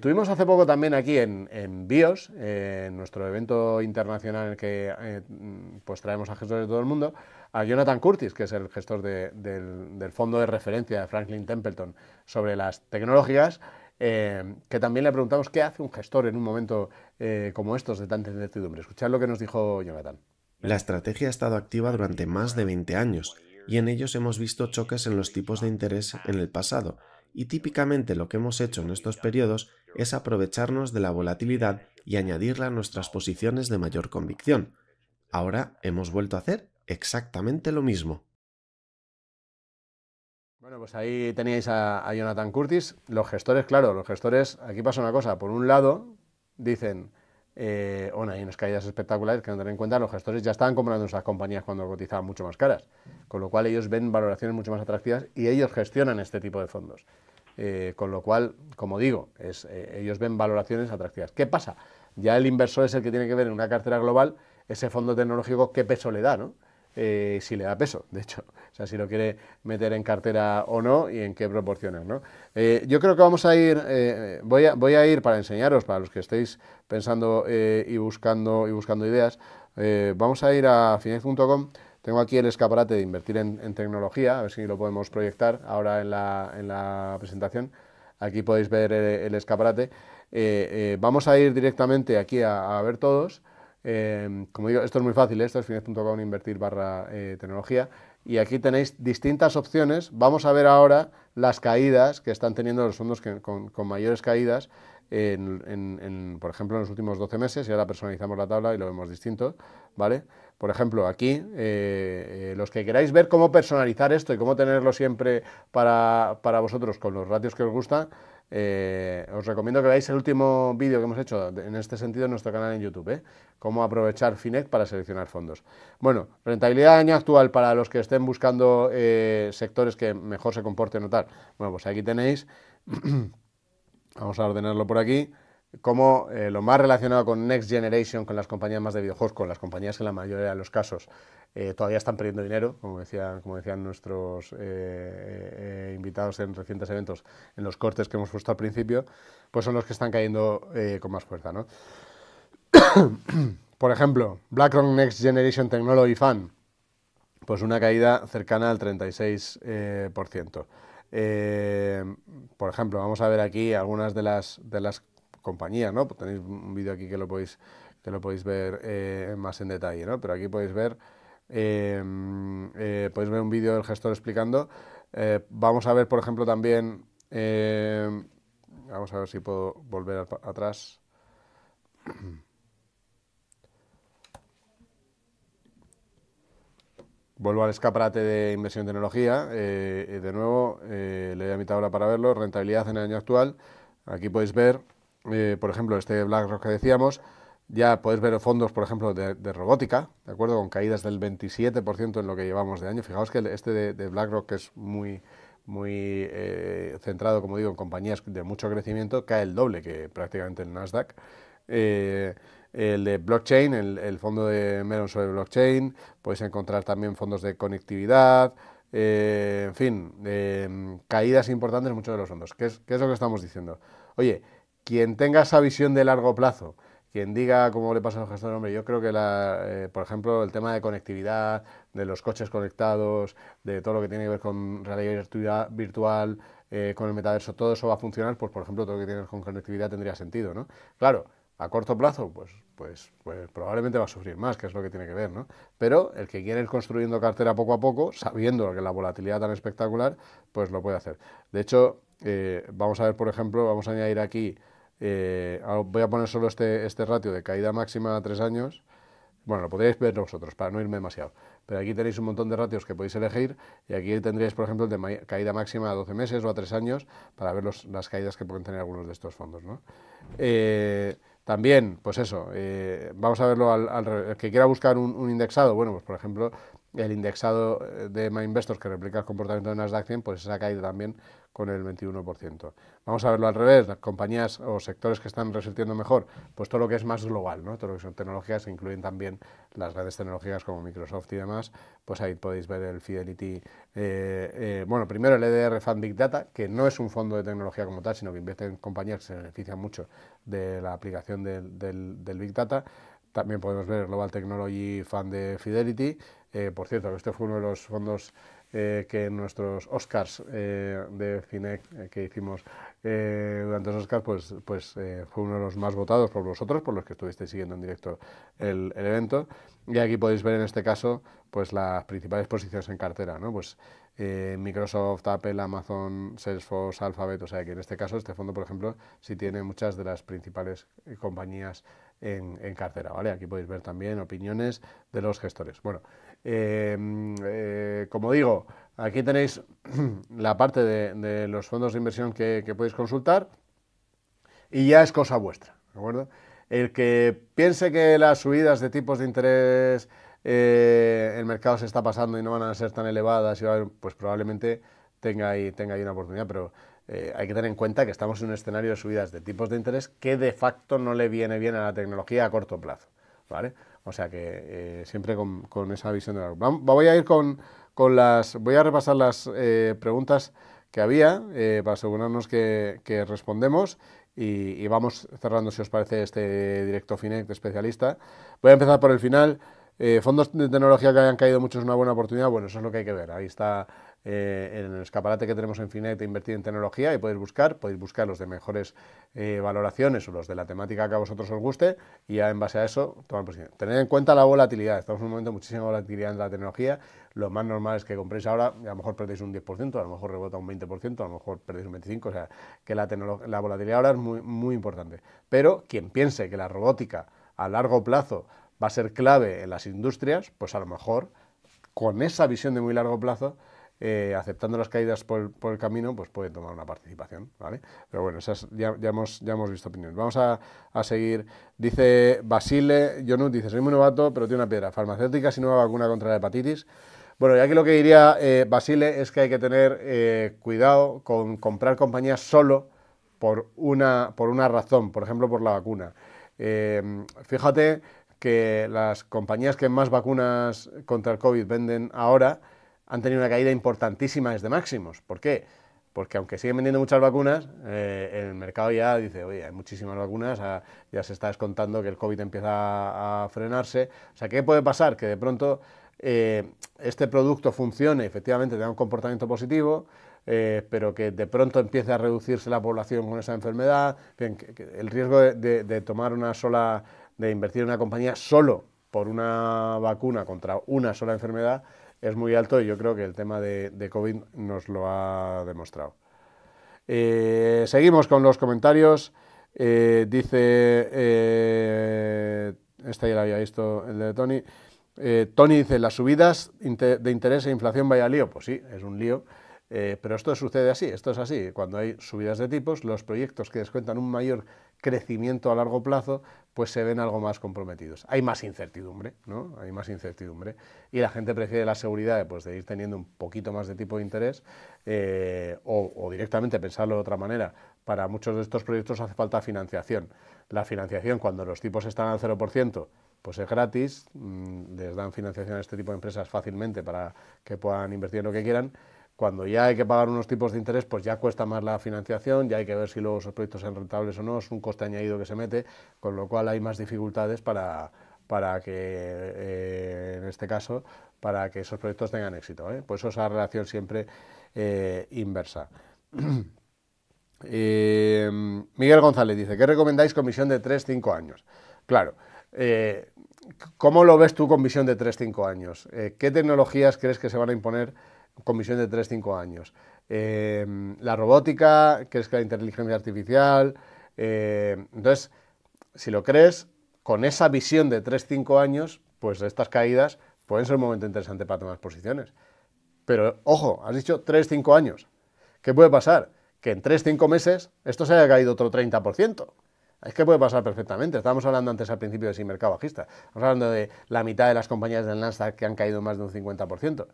tuvimos hace poco también aquí en, BIOS, en nuestro evento internacional en el que pues traemos a gestores de todo el mundo, a Jonathan Curtis, que es el gestor del, fondo de referencia de Franklin Templeton sobre las tecnologías, eh, que también le preguntamos qué hace un gestor en un momento eh, como estos de tanta incertidumbre. Escuchad lo que nos dijo Jonathan. La estrategia ha estado activa durante más de 20 años y en ellos hemos visto choques en los tipos de interés en el pasado y típicamente lo que hemos hecho en estos periodos es aprovecharnos de la volatilidad y añadirla a nuestras posiciones de mayor convicción. Ahora hemos vuelto a hacer exactamente lo mismo. Bueno, pues ahí teníais a, Jonathan Curtis. Los gestores, claro, los gestores, aquí pasa una cosa. Por un lado, dicen, eh, bueno, hay unas caídas espectaculares que no tener en cuenta, los gestores ya estaban comprando esas compañías cuando cotizaban mucho más caras. Con lo cual ellos ven valoraciones mucho más atractivas y ellos gestionan este tipo de fondos. Eh, con lo cual, como digo, es, eh, ellos ven valoraciones atractivas. ¿Qué pasa? Ya el inversor es el que tiene que ver en una cartera global ese fondo tecnológico qué peso le da, ¿no? Eh, si le da peso, de hecho. O sea, si lo quiere meter en cartera o no y en qué proporciones. ¿no? Eh, yo creo que vamos a ir, eh, voy, a, voy a ir para enseñaros, para los que estéis pensando y, buscando, y buscando ideas, vamos a ir a finex.com. Tengo aquí el escaparate de invertir en, tecnología, a ver si lo podemos proyectar ahora en la, en la presentación. Aquí podéis ver el, escaparate. vamos a ir directamente aquí a ver todos. Em, como digo, esto es muy fácil, ¿eh? esto es fines.com invertir barra eh, tecnología. Y aquí tenéis distintas opciones. Vamos a ver ahora las caídas que están teniendo los fondos con, mayores caídas, por ejemplo, en los últimos 12 meses. Y ahora personalizamos la tabla y lo vemos distinto. ¿vale? Por ejemplo, aquí, eh, los que queráis ver cómo personalizar esto y cómo tenerlo siempre para, para vosotros con los ratios que os gustan, eh, os recomiendo que veáis el último vídeo que hemos hecho en este sentido en nuestro canal en YouTube, ¿eh? cómo aprovechar Finec para seleccionar fondos. Bueno, rentabilidad de año actual para los que estén buscando eh, sectores que mejor se comporten o tal. Bueno, pues aquí tenéis, vamos a ordenarlo por aquí, como eh, lo más relacionado con Next Generation, con las compañías más de videojuegos, con las compañías que en la mayoría de los casos todavía están perdiendo dinero, como decían, como decían nuestros invitados en recientes eventos, en los cortes que hemos puesto al principio, pues son los que están cayendo eh, con más fuerza. ¿no? Por ejemplo, BlackRock Next Generation Technology fan pues una caída cercana al 36%. Eh, por, ciento. Eh, por ejemplo, vamos a ver aquí algunas de las, de las compañías, ¿no? Pues tenéis un vídeo aquí que lo podéis, que lo podéis ver más en detalle, Pero aquí podéis ver, podéis ver un vídeo del gestor explicando eh, vamos a ver, por ejemplo, también, eh, vamos a ver si puedo volver atrás. Vuelvo al escaparate de inversión en tecnología. Eh, de nuevo, le doy a mi tabla para verlo. Rentabilidad en el año actual. Aquí podéis ver, por ejemplo, este BlackRock que decíamos. Ya podéis ver fondos, por ejemplo, de, robótica, ¿de acuerdo? Con caídas del 27% en lo que llevamos de año. Fijaos que este de, BlackRock, que es muy, muy eh, centrado, como digo, en compañías de mucho crecimiento, cae el doble que prácticamente el Nasdaq. Eh, el de blockchain, el, fondo de Meron sobre blockchain, podéis encontrar también fondos de conectividad, eh, en fin, caídas importantes en muchos de los fondos. ¿Qué es, ¿Qué es, lo que estamos diciendo? Oye, quien tenga esa visión de largo plazo quien diga cómo le pasa a los gestores, hombre, yo creo que, la, eh, por ejemplo, el tema de conectividad, de los coches conectados, de todo lo que tiene que ver con realidad virtual, eh, con el metaverso, todo eso va a funcionar, pues, por ejemplo, todo lo que tiene que ver con conectividad tendría sentido, ¿no? Claro, a corto plazo, pues, pues, pues probablemente va a sufrir más, que es lo que tiene que ver, ¿no? Pero el que quiere ir construyendo cartera poco a poco, sabiendo que la volatilidad tan espectacular, pues lo puede hacer. De hecho, eh, vamos a ver, por ejemplo, vamos a añadir aquí eh, voy a poner solo este, este ratio de caída máxima a tres años. Bueno, lo podríais ver vosotros, para no irme demasiado. Pero aquí tenéis un montón de ratios que podéis elegir y aquí tendríais, por ejemplo, el de caída máxima a 12 meses o a tres años para ver las caídas que pueden tener algunos de estos fondos. Eh, también, pues eso, eh, vamos a verlo al, el que quiera buscar un, indexado, bueno, pues por ejemplo, el indexado de my investors que replica el comportamiento de Nasdaq 100, pues esa caída también con el 21%. Vamos a verlo al revés, las compañías o sectores que están resistiendo mejor, pues todo lo que es más global, ¿no? todo lo que son tecnologías, que incluyen también las grandes tecnologías como Microsoft y demás, pues ahí podéis ver el Fidelity, eh, eh, bueno, primero el EDR Fund Big Data, que no es un fondo de tecnología como tal, sino que invierte en compañías que se benefician mucho de la aplicación del, Big Data, también podemos ver Global Technology Fund de Fidelity, eh, por cierto, este fue uno de los fondos eh, que nuestros Oscars eh, de Cinec eh, que hicimos durante los Oscars, pues, pues fue uno de los más votados por vosotros, por los que estuvisteis siguiendo en directo el, evento. Y aquí podéis ver en este caso pues las principales posiciones en cartera, ¿no? Pues Microsoft, Apple, Amazon, Salesforce, Alphabet, o sea que en este caso este fondo, por ejemplo, sí tiene muchas de las principales compañías en, en cartera, ¿vale? Aquí podéis ver también opiniones de los gestores. Bueno, Em, eh, como digo, aquí tenéis la parte de, los fondos de inversión que, podéis consultar y ya es cosa vuestra, ¿de acuerdo? El que piense que las subidas de tipos de interés eh, el mercado se está pasando y no van a ser tan elevadas, pues probablemente tenga ahí, tenga una oportunidad, pero eh, hay que tener en cuenta que estamos en un escenario de subidas de tipos de interés que de facto no le viene bien a la tecnología a corto plazo, ¿vale? O sea que eh, siempre con, esa visión de largo Voy a ir con, con las. Voy a repasar las eh, preguntas que había eh, para asegurarnos que, respondemos y, vamos cerrando, si os parece, este directo de especialista. Voy a empezar por el final. fondos de tecnología que hayan caído mucho es una buena oportunidad. Bueno, eso es lo que hay que ver. Ahí está eh, en el escaparate que tenemos en Finet invertir en tecnología y podéis buscar, podéis buscar los de mejores eh, valoraciones o los de la temática que a vosotros os guste y ya en base a eso tomar posición. Tened en cuenta la volatilidad, estamos en un momento de muchísima volatilidad en la tecnología, lo más normal es que compréis ahora a lo mejor perdéis un 10%, a lo mejor rebota un 20%, a lo mejor perdéis un 25%, o sea que la, volatilidad ahora es muy, muy importante. Pero quien piense que la robótica a largo plazo va a ser clave en las industrias, pues a lo mejor con esa visión de muy largo plazo eh, aceptando las caídas por, el camino, pues puede tomar una participación, ¿vale? Pero bueno, esas ya, hemos, visto opiniones. Vamos a, seguir. Dice Basile no dice, soy muy novato, pero tiene una piedra. Farmacéutica si nueva vacuna contra la hepatitis. Bueno, y aquí lo que diría eh, Basile es que hay que tener eh, cuidado con comprar compañías solo por una, por una razón, por ejemplo, por la vacuna. fíjate que las compañías que más vacunas contra el COVID venden ahora han tenido una caída importantísima desde máximos. ¿Por qué? Porque aunque siguen vendiendo muchas vacunas, eh, el mercado ya dice, oye, hay muchísimas vacunas, ah, ya se está descontando que el COVID empieza a, frenarse. O sea, ¿qué puede pasar? Que de pronto eh, este producto funcione, efectivamente tenga un comportamiento positivo, eh, pero que de pronto empiece a reducirse la población con esa enfermedad. el riesgo de tomar una sola, de invertir en una compañía solo por una vacuna contra una sola enfermedad, es muy alto y yo creo que el tema de, COVID nos lo ha demostrado. Eh, seguimos con los comentarios. Eh, dice, eh, este esta ya la había visto, el de Tony. Tony dice, las subidas de interés e inflación vaya lío. Pues sí, es un lío. pero esto sucede así, esto es así. Cuando hay subidas de tipos, los proyectos que descuentan un mayor crecimiento a largo plazo, pues se ven algo más comprometidos. Hay más incertidumbre, ¿no? Hay más incertidumbre. Y la gente prefiere la seguridad pues, de ir teniendo un poquito más de tipo de interés eh, o, directamente pensarlo de otra manera. Para muchos de estos proyectos hace falta financiación. La financiación, cuando los tipos están al 0%, pues es gratis, mm, les dan financiación a este tipo de empresas fácilmente para que puedan invertir en lo que quieran cuando ya hay que pagar unos tipos de interés, pues ya cuesta más la financiación, ya hay que ver si luego esos proyectos son rentables o no, es un coste añadido que se mete, con lo cual hay más dificultades para, para que, eh, en este caso, para que esos proyectos tengan éxito. ¿eh? Por eso esa relación siempre eh, inversa. Miguel González dice, ¿qué recomendáis con visión de 3-5 años? Claro, ¿cómo lo ves tú con visión de 3-5 años? ¿Qué tecnologías crees que se van a imponer? con visión de 3-5 años. Em, la robótica, que es la inteligencia artificial. Eh, entonces, si lo crees, con esa visión de 3-5 años, pues estas caídas pueden ser un momento interesante para tomar posiciones. Pero ojo, has dicho 3-5 años. ¿Qué puede pasar? Que en 3-5 meses esto se haya caído otro 30%. Es que puede pasar perfectamente. Estábamos hablando antes al principio de si mercado bajista. Estamos hablando de la mitad de las compañías del Nasdaq que han caído más de un 50%.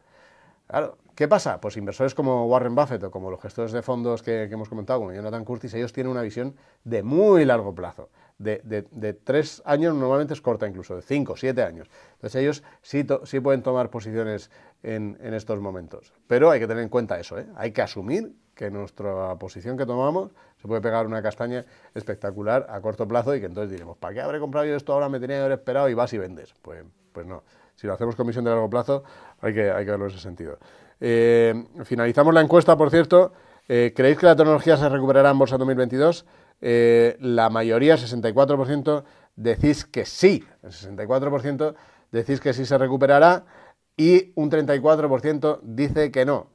Claro, ¿qué pasa? Pues inversores como Warren Buffett o como los gestores de fondos que, hemos comentado, como Jonathan Curtis, ellos tienen una visión de muy largo plazo. De, tres años normalmente es corta incluso, de cinco, siete años. Entonces ellos sí, sí pueden tomar posiciones en, estos momentos. Pero hay que tener en cuenta eso, ¿eh? hay que asumir que nuestra posición que tomamos se puede pegar una castaña espectacular a corto plazo y que entonces diremos, ¿para qué habré comprado yo esto ahora? Me tenía que haber esperado y vas y vendes. Pues, pues no si lo hacemos con visión de largo plazo, hay que, hay que verlo en ese sentido. Eh, finalizamos la encuesta, por cierto. Eh, ¿Creéis que la tecnología se recuperará en Bolsa 2022? Eh, la mayoría, 64%, decís que sí. El 64% decís que sí se recuperará y un 34% dice que no.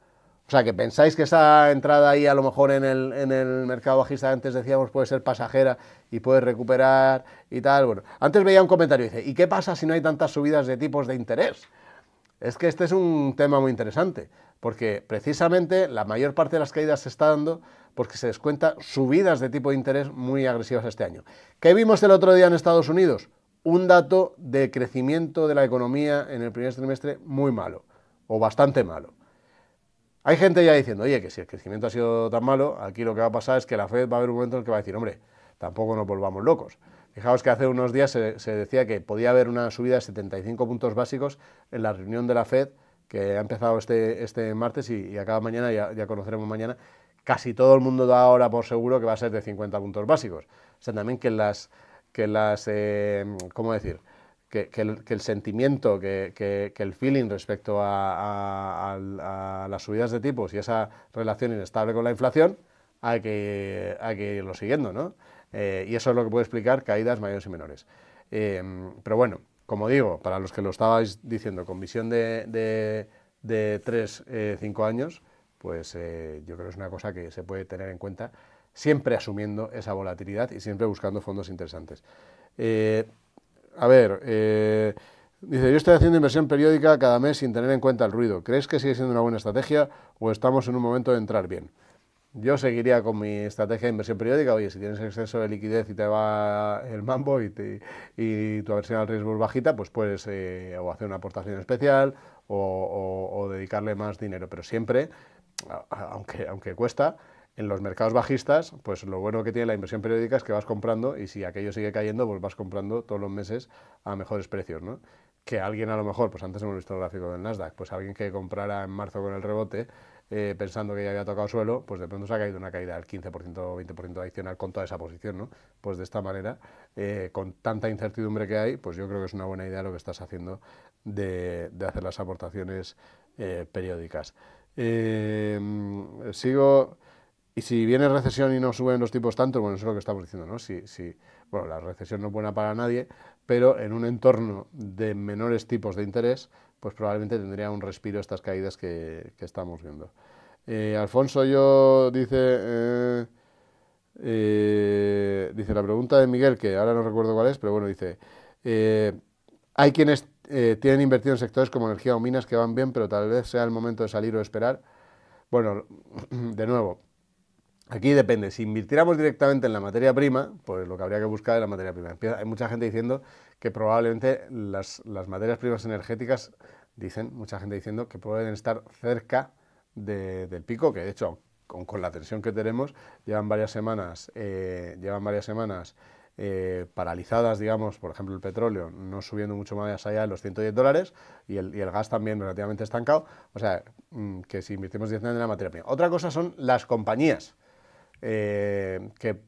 O sea, que pensáis que esa entrada ahí a lo mejor en el, mercado bajista, antes decíamos, puede ser pasajera y puede recuperar y tal. Bueno, antes veía un comentario, y dice, ¿y qué pasa si no hay tantas subidas de tipos de interés? Es que este es un tema muy interesante, porque precisamente la mayor parte de las caídas se está dando porque se descuenta subidas de tipo de interés muy agresivas este año. ¿Qué vimos el otro día en Estados Unidos? Un dato de crecimiento de la economía en el primer trimestre muy malo, o bastante malo. Hay gente ya diciendo, oye, que si el crecimiento ha sido tan malo, aquí lo que va a pasar es que la Fed va a haber un momento en el que va a decir, hombre, tampoco nos volvamos locos. Fijaos que hace unos días se, decía que podía haber una subida de 75 puntos básicos en la reunión de la Fed, que ha empezado este, este martes y, acaba mañana, ya, conoceremos mañana, casi todo el mundo da ahora por seguro que va a ser de 50 puntos básicos. O sea, también que las, que las eh, ¿cómo decir? que, el, sentimiento, que, el feeling respecto a, las subidas de tipos y esa relación inestable con la inflación, hay que, hay irlo siguiendo, ¿no? Eh, y eso es lo que puede explicar caídas mayores y menores. Em, pero bueno, como digo, para los que lo estabais diciendo, con visión de, de, de 3, 5 eh, años, pues eh, yo creo que es una cosa que se puede tener en cuenta, siempre asumiendo esa volatilidad y siempre buscando fondos interesantes a ver, eh, dice, yo estoy haciendo inversión periódica cada mes sin tener en cuenta el ruido. ¿Crees que sigue siendo una buena estrategia o estamos en un momento de entrar bien? Yo seguiría con mi estrategia de inversión periódica. Oye, si tienes exceso de liquidez y te va el mambo y, tu aversión al riesgo es bajita, pues puedes eh, o hacer una aportación especial o, o dedicarle más dinero. Pero siempre, aunque, aunque cuesta, en los mercados bajistas, pues lo bueno que tiene la inversión periódica es que vas comprando y si aquello sigue cayendo, pues vas comprando todos los meses a mejores precios, ¿no? Que alguien a lo mejor, pues antes hemos visto el gráfico del Nasdaq, pues alguien que comprara en marzo con el rebote, eh, pensando que ya había tocado suelo, pues de pronto se ha caído una caída del 15% o 20% adicional con toda esa posición, ¿no? Pues de esta manera, eh, con tanta incertidumbre que hay, pues yo creo que es una buena idea lo que estás haciendo de, hacer las aportaciones eh, periódicas. Mm, sigo... Y si viene recesión y no suben los tipos tanto, bueno, eso es lo que estamos diciendo, ¿no? Si, bueno, la recesión no es buena para nadie, pero en un entorno de menores tipos de interés, pues probablemente tendría un respiro estas caídas que, estamos viendo. Eh, Alfonso yo dice, eh, eh, dice la pregunta de Miguel, que ahora no recuerdo cuál es, pero bueno, dice, hay quienes tienen invertido en sectores como energía o minas que van bien, pero tal vez sea el momento de salir o esperar. Bueno, de nuevo, Aquí depende, si invirtiéramos directamente en la materia prima, pues lo que habría que buscar es la materia prima. Hay mucha gente diciendo que probablemente las, materias primas energéticas, dicen, mucha gente diciendo que pueden estar cerca del pico, que de hecho, con, la tensión que tenemos, llevan varias semanas, eh, llevan varias semanas eh, paralizadas, digamos, por ejemplo, el petróleo no subiendo mucho más allá de los 110 dólares y el, gas también relativamente estancado. O sea, mm, que si invertimos directamente en la materia prima. Otra cosa son las compañías eh, que,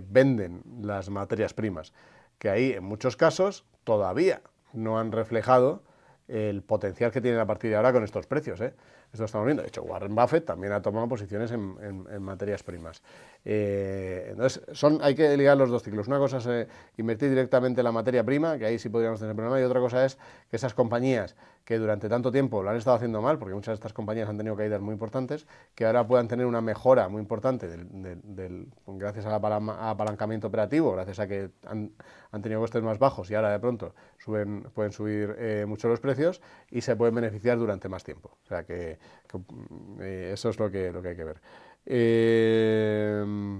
venden las materias primas, que ahí en muchos casos todavía no han reflejado el potencial que tienen a partir de ahora con estos precios. ¿eh? Esto lo estamos viendo. De hecho, Warren Buffett también ha tomado posiciones en, materias primas. Eh, entonces, hay que ligar los dos ciclos. Una cosa es invertir directamente en la materia prima, que ahí sí podríamos tener problema, y otra cosa es que esas compañías que durante tanto tiempo lo han estado haciendo mal, porque muchas de estas compañías han tenido caídas muy importantes, que ahora puedan tener una mejora muy importante gracias al apalancamiento operativo, gracias a que han, tenido costes más bajos y ahora de pronto suben, pueden subir eh, mucho los precios y se pueden beneficiar durante más tiempo. O sea que, eh, eso es lo que, lo que hay que ver. Eh,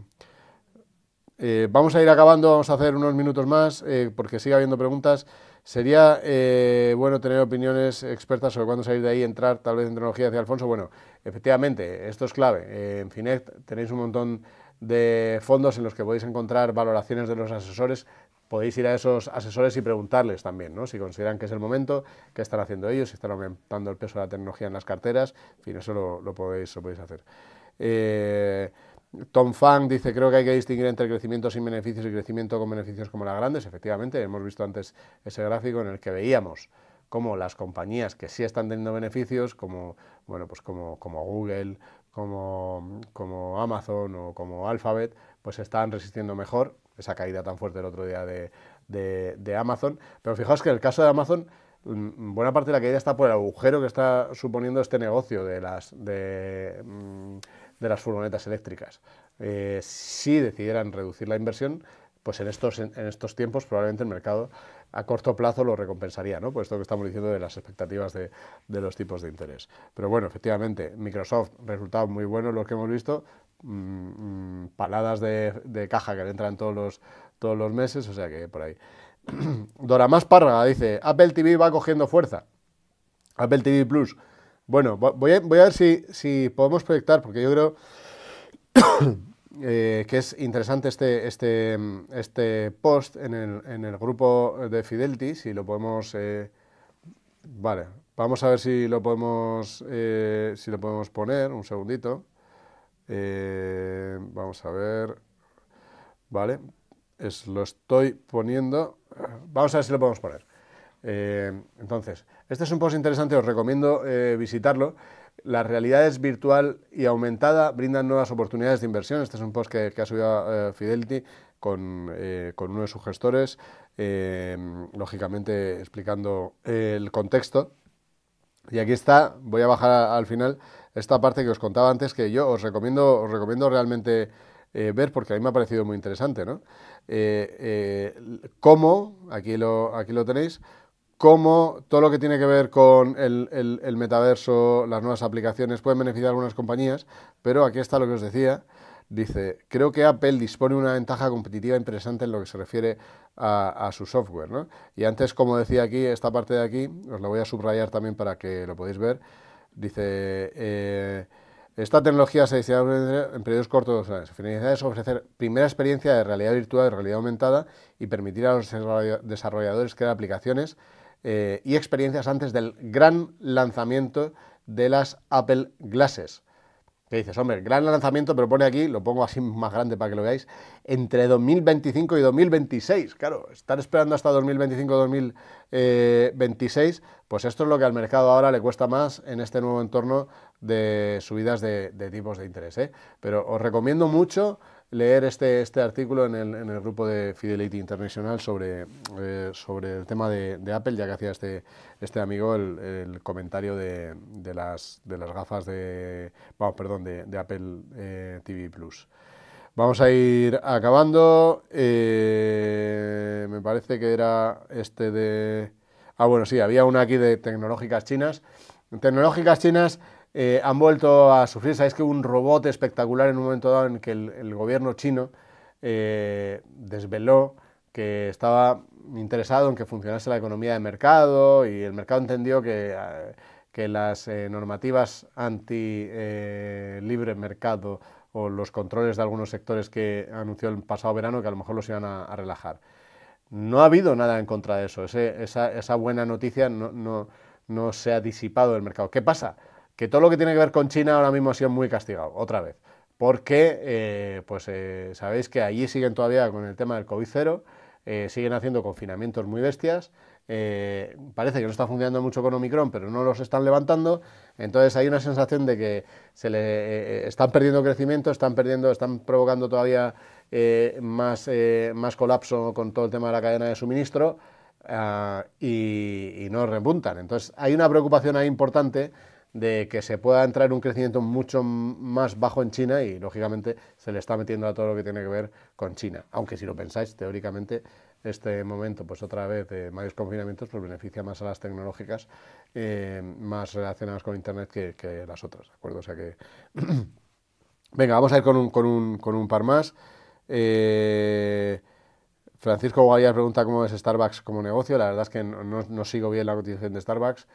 vamos a ir acabando, vamos a hacer unos minutos más, porque sigue habiendo preguntas. Sería eh, bueno tener opiniones expertas sobre cuándo salir de ahí, entrar tal vez en tecnología hacia Alfonso. Bueno, efectivamente, esto es clave. Eh, en Finet tenéis un montón de fondos en los que podéis encontrar valoraciones de los asesores. Podéis ir a esos asesores y preguntarles también, ¿no? Si consideran que es el momento, qué están haciendo ellos, si están aumentando el peso de la tecnología en las carteras, en fin, eso lo, podéis, lo podéis hacer. Eh, Tom Fang dice, creo que hay que distinguir entre crecimiento sin beneficios y crecimiento con beneficios como las grandes. Efectivamente, hemos visto antes ese gráfico en el que veíamos cómo las compañías que sí están teniendo beneficios, como, bueno, pues como, como Google, como, como Amazon o como Alphabet, pues están resistiendo mejor esa caída tan fuerte el otro día de, Amazon. Pero fijaos que en el caso de Amazon mm, buena parte de la caída está por el agujero que está suponiendo este negocio de las de, mm, de las furgonetas eléctricas. Eh, si decidieran reducir la inversión, pues en estos, en, estos tiempos probablemente el mercado a corto plazo lo recompensaría, ¿no? Por esto que estamos diciendo de las expectativas de, los tipos de interés. Pero bueno, efectivamente, Microsoft, resultados muy buenos los que hemos visto, mm, mm, paladas de, caja que le entran todos los, todos los meses, o sea que por ahí. Dora Más Párraga dice, Apple TV va cogiendo fuerza. Apple TV Plus bueno, voy a, ver si, podemos proyectar, porque yo creo eh, que es interesante este, este, este post en el, grupo de Fidelity, si lo podemos... Eh, vale, vamos a ver si lo podemos, eh, si lo podemos poner, un segundito. vamos a ver... Vale, lo estoy poniendo... Vamos a ver si lo podemos poner. entonces... Este es un post interesante, os recomiendo eh, visitarlo. La realidad virtual y aumentada brindan nuevas oportunidades de inversión. Este es un post que, ha subido eh, Fidelity eh, con, uno de sus gestores, lógicamente explicando el contexto. Y aquí está, voy a bajar al final esta parte que os contaba antes que yo os recomiendo, os recomiendo realmente ver porque a mí me ha parecido muy interesante, ¿no? cómo, aquí lo, aquí lo tenéis, cómo todo lo que tiene que ver con el, metaverso, las nuevas aplicaciones, pueden beneficiar a algunas compañías, pero aquí está lo que os decía. Dice, creo que Apple dispone de una ventaja competitiva interesante en lo que se refiere a, su software. ¿no? Y antes, como decía aquí, esta parte de aquí, os la voy a subrayar también para que lo podáis ver, dice, eh, esta tecnología se diseña en periodos cortos de dos años. finalidad es ofrecer primera experiencia de realidad virtual, de realidad aumentada y permitir a los desarrolladores crear aplicaciones eh, y experiencias antes del gran lanzamiento de las Apple Glasses. Que dices, hombre, gran lanzamiento, pero pone aquí, lo pongo así más grande para que lo veáis, entre 2025 y 2026. Claro, estar esperando hasta 2025-2026, pues esto es lo que al mercado ahora le cuesta más en este nuevo entorno de subidas de, tipos de interés. ¿eh? Pero os recomiendo mucho leer este, este artículo en el, en el grupo de Fidelity International sobre, eh, sobre el tema de, Apple, ya que hacía este, este amigo el, comentario de, las, gafas de, vamos, perdón, de, Apple eh, TV Plus. Vamos a ir acabando. Eh, me parece que era este de... Ah, bueno, sí, había una aquí de tecnológicas chinas. Tecnológicas chinas eh, han vuelto a sufrir. Sabéis que un robot espectacular en un momento dado en que el, gobierno chino eh, desveló que estaba interesado en que funcionase la economía de mercado y el mercado entendió que, eh, las normativas anti libre mercado o los controles de algunos sectores que anunció el pasado verano que a lo mejor los iban a, relajar. No ha habido nada en contra de eso, esa, buena noticia no, no se ha disipado del mercado. ¿Qué pasa? que todo lo que tiene que ver con China ahora mismo ha sido muy castigado, otra vez, porque eh, pues eh, sabéis que allí siguen todavía con el tema del COVID 0 eh, siguen haciendo confinamientos muy bestias, parece que no está funcionando mucho con Omicron, pero no los están levantando, entonces hay una sensación de que se le, están perdiendo crecimiento, están perdiendo, están provocando todavía más, más colapso con todo el tema de la cadena de suministro, ah, y, no rebuntan. Entonces hay una preocupación ahí importante de que se pueda entrar en un crecimiento mucho más bajo en China y, lógicamente, se le está metiendo a todo lo que tiene que ver con China. Aunque, si lo pensáis, teóricamente, este momento, pues otra vez, de eh, mayores confinamientos, pues beneficia más a las tecnológicas eh, más relacionadas con Internet que, las otras, acuerdo? O sea que... Venga, vamos a ir con un, con un, con un par más. Eh, Francisco Guayas pregunta cómo es Starbucks como negocio. La verdad es que no, no sigo bien la cotización de Starbucks.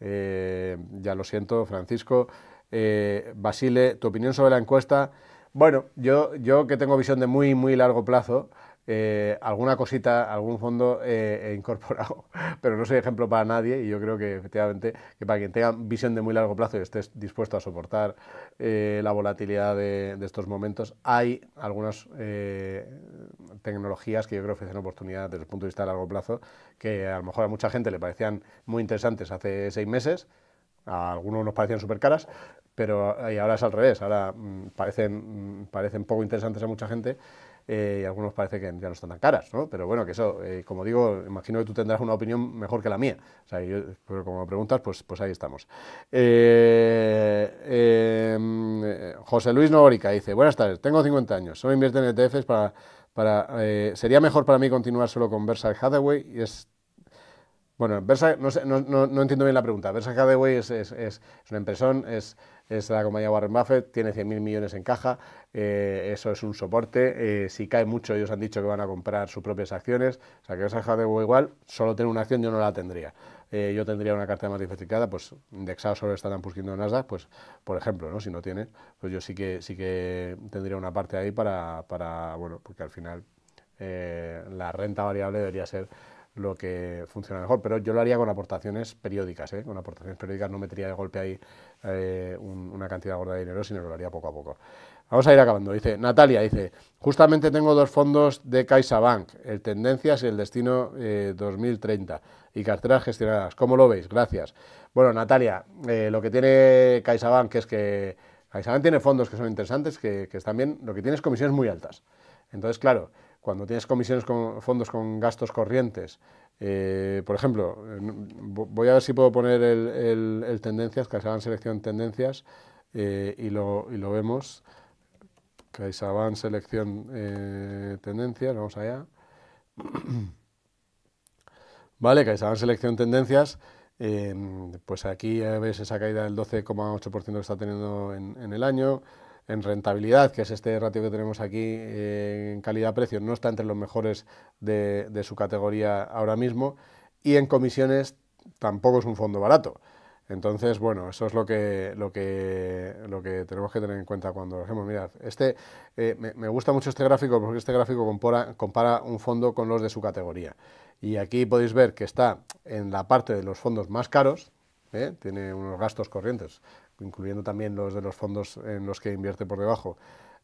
Eh, ya lo siento, Francisco. Eh, Basile, tu opinión sobre la encuesta. Bueno, yo, yo que tengo visión de muy, muy largo plazo, eh, alguna cosita, algún fondo eh, he incorporado, pero no soy ejemplo para nadie y yo creo que efectivamente que para quien tenga visión de muy largo plazo y estés dispuesto a soportar eh, la volatilidad de, estos momentos, hay algunas tecnologías que yo creo ofrecen oportunidad desde el punto de vista de largo plazo que a lo mejor a mucha gente le parecían muy interesantes hace seis meses, a algunos nos parecían súper caras, pero y ahora es al revés, ahora mm, parecen, mm, parecen poco interesantes a mucha gente eh, y algunos parece que ya no están tan caras, ¿no? Pero bueno, que eso, eh, como digo, imagino que tú tendrás una opinión mejor que la mía. O sea, como preguntas, pues, pues ahí estamos. Eh, em, José Luis Novorica dice, buenas tardes, tengo 50 años, solo invierto en ETFs para... para ¿Sería mejor para mí continuar solo con Versa Hathaway? Y es bueno, no, no, no, entiendo bien la pregunta. Versa Hathaway es, es una empresa es, es, la compañía Warren Buffett, tiene 100.000 millones en caja, eh, eso es un soporte. Eh, si cae mucho, ellos han dicho que van a comprar sus propias acciones. O sea, que Versa Hathaway igual, solo tener una acción yo no la tendría. Eh, yo tendría una cartera más diversificada, pues indexado solo estarán Standard Poor's Nasdaq, pues por ejemplo, ¿no? si no tiene, pues yo sí que, sí que tendría una parte ahí para, para bueno, porque al final la renta variable debería ser lo que funciona mejor. Pero yo lo haría con aportaciones periódicas, ¿eh? con aportaciones periódicas no metería de golpe ahí eh, una cantidad gorda de dinero, sino lo haría poco a poco. Vamos a ir acabando. Dice Natalia, dice, justamente tengo dos fondos de CaixaBank, el Tendencias y el Destino 2030 eh, y carteras gestionadas. ¿Cómo lo veis? Gracias. Bueno, Natalia, lo que tiene CaixaBank es que CaixaBank tiene fondos que son interesantes, que, que están bien, lo que tiene es comisiones muy altas. Entonces, claro, cuando tienes comisiones con fondos con gastos corrientes, eh, por ejemplo, voy a ver si puedo poner el, el, el tendencias, CaixaBank Selección Tendencias, eh, y, lo, y, lo, vemos. CaixaBank Selección eh, Tendencias, vamos allá. vale, CaixaBank Selección Tendencias. pues aquí ves esa caída del 12,8% que está teniendo en, en el año en rentabilidad, que es este ratio que tenemos aquí eh, en calidad-precio, no está entre los mejores de, su categoría ahora mismo, y en comisiones tampoco es un fondo barato. Entonces, bueno, eso es lo que, lo que, lo que tenemos que tener en cuenta cuando lo hacemos. Mirad, este, eh, me, gusta mucho este gráfico porque este gráfico compara, compara un fondo con los de su categoría. Y aquí podéis ver que está en la parte de los fondos más caros, ¿eh? tiene unos gastos corrientes incluyendo también los de los fondos en los que invierte por debajo,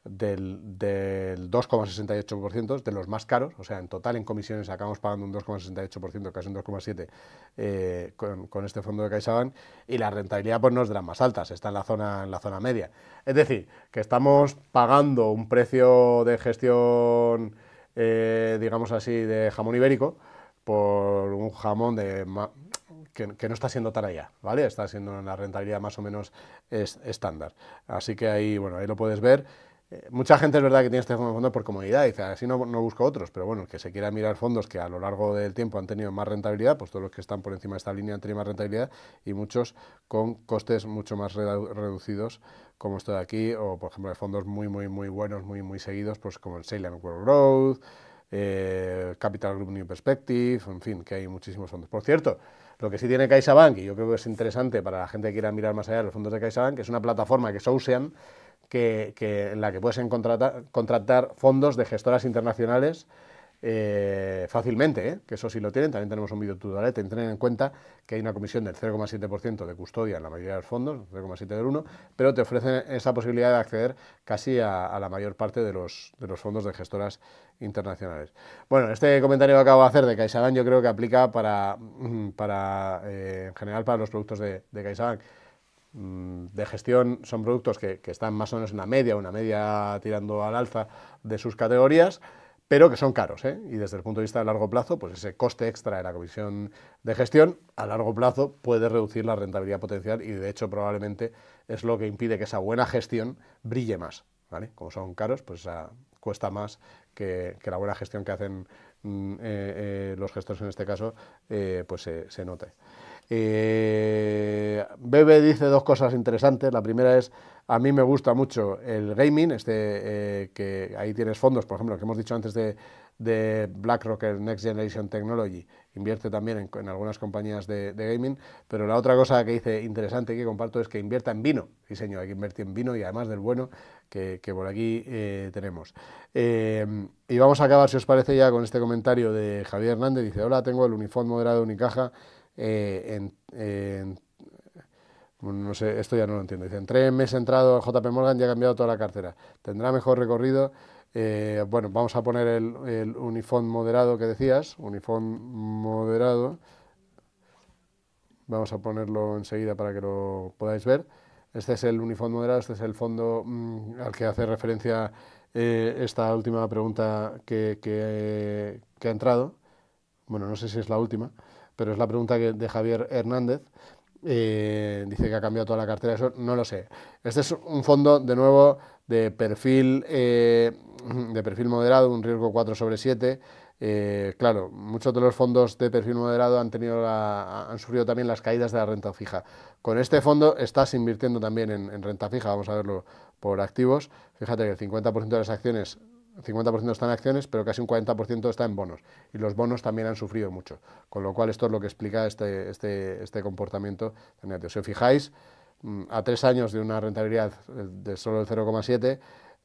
del, del 2,68%, de los más caros, o sea, en total en comisiones acabamos pagando un 2,68%, casi un 2,7% eh, con, este fondo de CaixaBank, y la rentabilidad pues no es de las más altas, está en la, zona, en la zona media. Es decir, que estamos pagando un precio de gestión, eh, digamos así, de jamón ibérico, por un jamón de que, no está siendo tan allá, ¿vale? Está siendo una rentabilidad más o menos estándar. Así que ahí, bueno, ahí lo puedes ver. Eh, mucha gente es verdad que tiene este fondo por comodidad, dice, ah, así no, no busco otros, pero bueno, que se quiera mirar fondos que a lo largo del tiempo han tenido más rentabilidad, pues todos los que están por encima de esta línea han tenido más rentabilidad y muchos con costes mucho más reducidos como esto de aquí, o por ejemplo de fondos muy, muy, muy buenos, muy, muy seguidos, pues como el Salem World Growth, eh, Capital Group New Perspective, en fin, que hay muchísimos fondos. Por cierto, lo que sí tiene CaixaBank, y yo creo que es interesante para la gente que quiera mirar más allá de los fondos de CaixaBank, es una plataforma que es Ocean, que, en la que puedes contratar fondos de gestoras internacionales eh, fácilmente, ¿eh? que eso sí lo tienen, también tenemos un vídeo tutorial, tener en cuenta que hay una comisión del 0,7% de custodia en la mayoría de los fondos, 0,7 del 1, pero te ofrecen esa posibilidad de acceder casi a, la mayor parte de los, fondos de gestoras internacionales. Bueno, este comentario que acabo de hacer de CaixaBank yo creo que aplica para, mm, eh, en general para los productos de, de CaixaBank mm, de gestión son productos que, están más o menos en la media, una media tirando al alza de sus categorías, pero que son caros. ¿eh? Y desde el punto de vista de largo plazo, pues ese coste extra de la comisión de gestión a largo plazo puede reducir la rentabilidad potencial y de hecho probablemente es lo que impide que esa buena gestión brille más. Como son caros, pues cuesta más que, la buena gestión que hacen mm, eh, eh, los gestores en este caso, eh, pues se, se note. Bebe dice dos cosas interesantes. La primera es a mí me gusta mucho el gaming, este, eh, que ahí tienes fondos, por ejemplo, que hemos dicho antes de, de BlackRock, Next Generation Technology, invierte también en, algunas compañías de, gaming, pero la otra cosa que dice interesante que comparto es que invierta en vino, diseño, hay que invertir en vino y además del bueno que, por aquí eh, tenemos. Eh, y vamos a acabar, si os parece, ya con este comentario de Javier Hernández, dice, hola, tengo el uniforme moderado de Unicaja en, en no sé, esto ya no lo entiendo. Dicen, tres meses entrado a JP Morgan ya ha cambiado toda la cartera. Tendrá mejor recorrido. Eh, bueno, vamos a poner el, el moderado que decías, uniforme moderado. Vamos a ponerlo enseguida para que lo podáis ver. Este es el uniforme moderado, este es el fondo mm, al que hace referencia eh, esta última pregunta que, ha entrado. Bueno, no sé si es la última, pero es la pregunta de Javier Hernández. Eh, dice que ha cambiado toda la cartera, eso no lo sé. Este es un fondo, de nuevo, de perfil, eh, de perfil moderado, un riesgo 4 sobre 7. Eh, claro, muchos de los fondos de perfil moderado han, tenido han sufrido también las caídas de la renta fija. Con este fondo estás invirtiendo también en, en renta fija, vamos a verlo por activos. Fíjate que el 50% de las acciones 50% está en acciones, pero casi un 40% está en bonos. Y los bonos también han sufrido mucho. Con lo cual, esto es lo que explica este, este, este comportamiento. Si os fijáis, mm, a tres años de una rentabilidad eh, de solo el 0,7,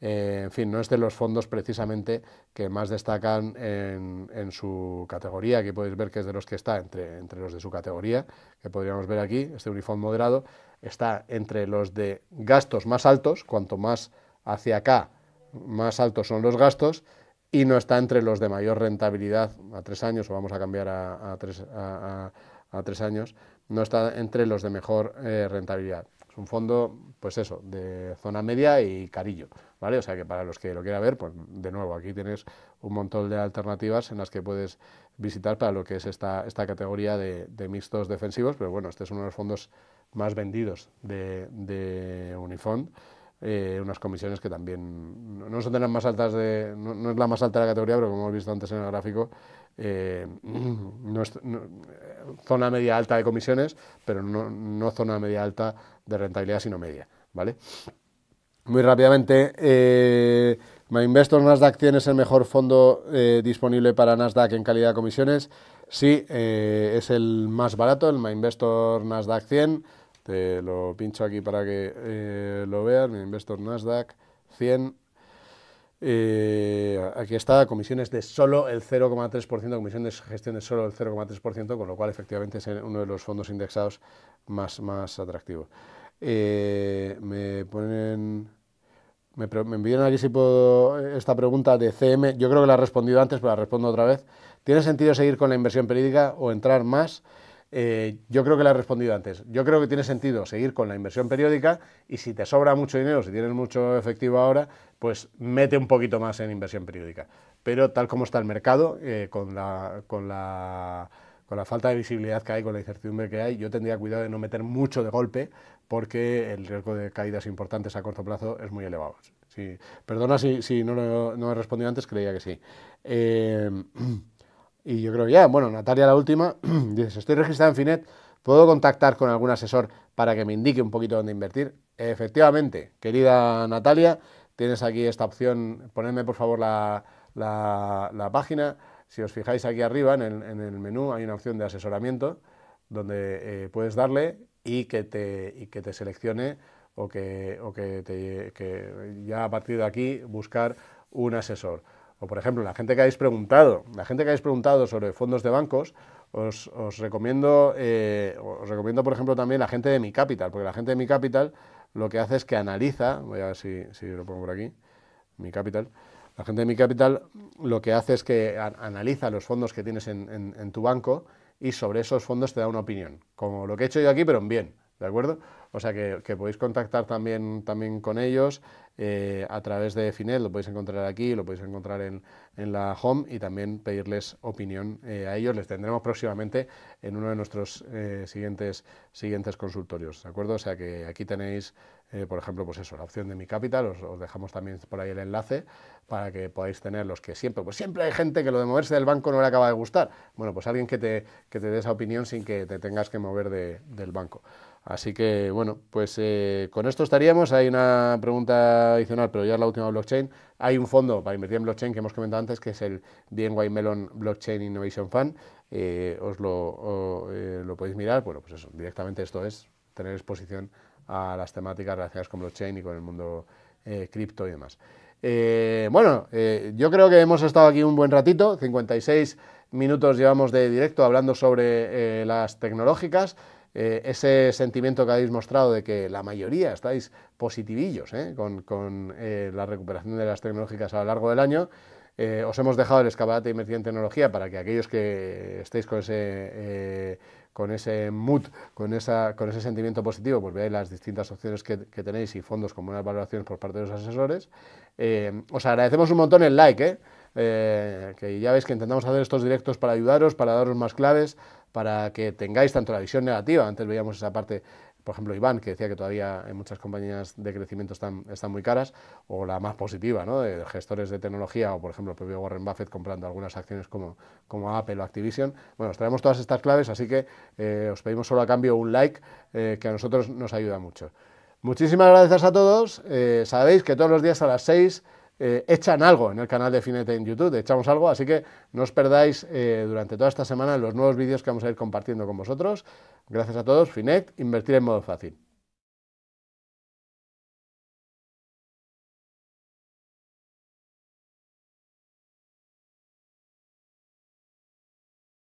eh, en fin, no es de los fondos precisamente que más destacan en, su categoría. Aquí podéis ver que es de los que está entre, entre los de su categoría, que podríamos ver aquí, este unifond moderado, está entre los de gastos más altos, cuanto más hacia acá, más altos son los gastos y no está entre los de mayor rentabilidad a tres años, o vamos a cambiar a, tres, años, no está entre los de mejor eh, rentabilidad. Es un fondo, pues eso, de zona media y carillo, ¿vale? O sea que para los que lo quieran ver, pues de nuevo, aquí tienes un montón de alternativas en las que puedes visitar para lo que es esta, categoría de, mixtos defensivos, pero bueno, este es uno de los fondos más vendidos de Unifond eh, unas comisiones que también no son de las más altas de, no, es la más alta de la categoría, pero como hemos visto antes en el gráfico, eh, eh, zona media alta de comisiones, pero no, zona media alta de rentabilidad, sino media, ¿vale? Muy rápidamente, eh, Investor Nasdaq 100 es el mejor fondo disponible para Nasdaq en calidad de comisiones. Sí, es el más barato, el MyInvestor Nasdaq 100. Te lo pincho aquí para que eh, lo vean mi investor Nasdaq 100. Eh, aquí está, comisiones de solo el 0,3%, comisiones de gestión de solo el 0,3%, con lo cual efectivamente es uno de los fondos indexados más, más atractivos. Eh, me ponen me, me, envían aquí si puedo esta pregunta de CM. Yo creo que la he respondido antes, pero la respondo otra vez. ¿Tiene sentido seguir con la inversión periódica o entrar más? Eh, yo creo que la he respondido antes. Yo creo que tiene sentido seguir con la inversión periódica y si te sobra mucho dinero, si tienes mucho efectivo ahora, pues mete un poquito más en inversión periódica. Pero tal como está el mercado, eh, con, la, con, la, falta de visibilidad que hay, con la incertidumbre que hay, yo tendría cuidado de no meter mucho de golpe porque el riesgo de caídas importantes a corto plazo es muy elevado. Perdona si, no, he respondido antes, creía que sí. Eh, Y yo creo ya, bueno, Natalia la última, dices, estoy registrada en Finet, ¿puedo contactar con algún asesor para que me indique un poquito dónde invertir? Efectivamente, querida Natalia, tienes aquí esta opción, ponedme por favor la, página, si os fijáis aquí arriba en el, menú hay una opción de asesoramiento donde eh, puedes darle y que te, seleccione o, que, o que, te, que ya a partir de aquí buscar un asesor. O por ejemplo, la gente que habéis preguntado, la gente que habéis preguntado sobre fondos de bancos, os, os recomiendo, eh, os recomiendo por ejemplo también la gente de Mi Capital, porque la gente de Mi Capital lo que hace es que analiza, voy a ver si, lo pongo por aquí, Mi Capital, la gente de Mi Capital lo que hace es que analiza los fondos que tienes en, en tu banco y sobre esos fondos te da una opinión, como lo que he hecho yo aquí, pero en bien, ¿de acuerdo? O sea que, podéis contactar también, también con ellos eh, a través de Finet, lo podéis encontrar aquí, lo podéis encontrar en, la home y también pedirles opinión eh, a ellos. Les tendremos próximamente en uno de nuestros eh, siguientes, siguientes consultorios, ¿de acuerdo? O sea que aquí tenéis, por ejemplo, pues eso, la opción de Mi Capital, os, dejamos también por ahí el enlace para que podáis tener los que siempre, pues siempre hay gente que lo de moverse del banco no le acaba de gustar. Bueno, pues alguien que te, que te dé esa opinión sin que te tengas que mover del banco. Así que, bueno, pues eh, con esto estaríamos. Hay una pregunta adicional, pero ya es la última blockchain. Hay un fondo para invertir en blockchain que hemos comentado antes, que es el BNY Melon Blockchain Innovation Fund. Eh, os lo, eh, lo podéis mirar. Bueno, pues eso, directamente esto es tener exposición a las temáticas relacionadas con blockchain y con el mundo cripto y demás. bueno, yo creo que hemos estado aquí un buen ratito, 56 minutos llevamos de directo hablando sobre las tecnológicas. Eh, ese sentimiento que habéis mostrado de que la mayoría estáis positivillos eh, con, con eh, la recuperación de las tecnológicas a lo largo del año. os hemos dejado el escaparate de en tecnología para que aquellos que estéis con ese, con ese mood, con, esa, con ese sentimiento positivo, pues veáis las distintas opciones que, que tenéis y fondos con buenas valoraciones por parte de los asesores. os agradecemos un montón el like, que ya veis que intentamos hacer estos directos para ayudaros, para daros más claves, para que tengáis tanto la visión negativa, antes veíamos esa parte por ejemplo, Iván, que decía que todavía en muchas compañías de crecimiento están, están muy caras, o la más positiva, ¿no? de gestores de tecnología, o por ejemplo, el propio Warren Buffett comprando algunas acciones como, como Apple o Activision. Bueno, os traemos todas estas claves, así que eh, os pedimos solo a cambio un like, eh, que a nosotros nos ayuda mucho. Muchísimas gracias a todos. Eh, sabéis que todos los días a las 6 eh, echan algo en el canal de Finet en YouTube, echamos algo, así que no os perdáis eh, durante toda esta semana los nuevos vídeos que vamos a ir compartiendo con vosotros. Gracias a todos, Finet, invertir en modo fácil.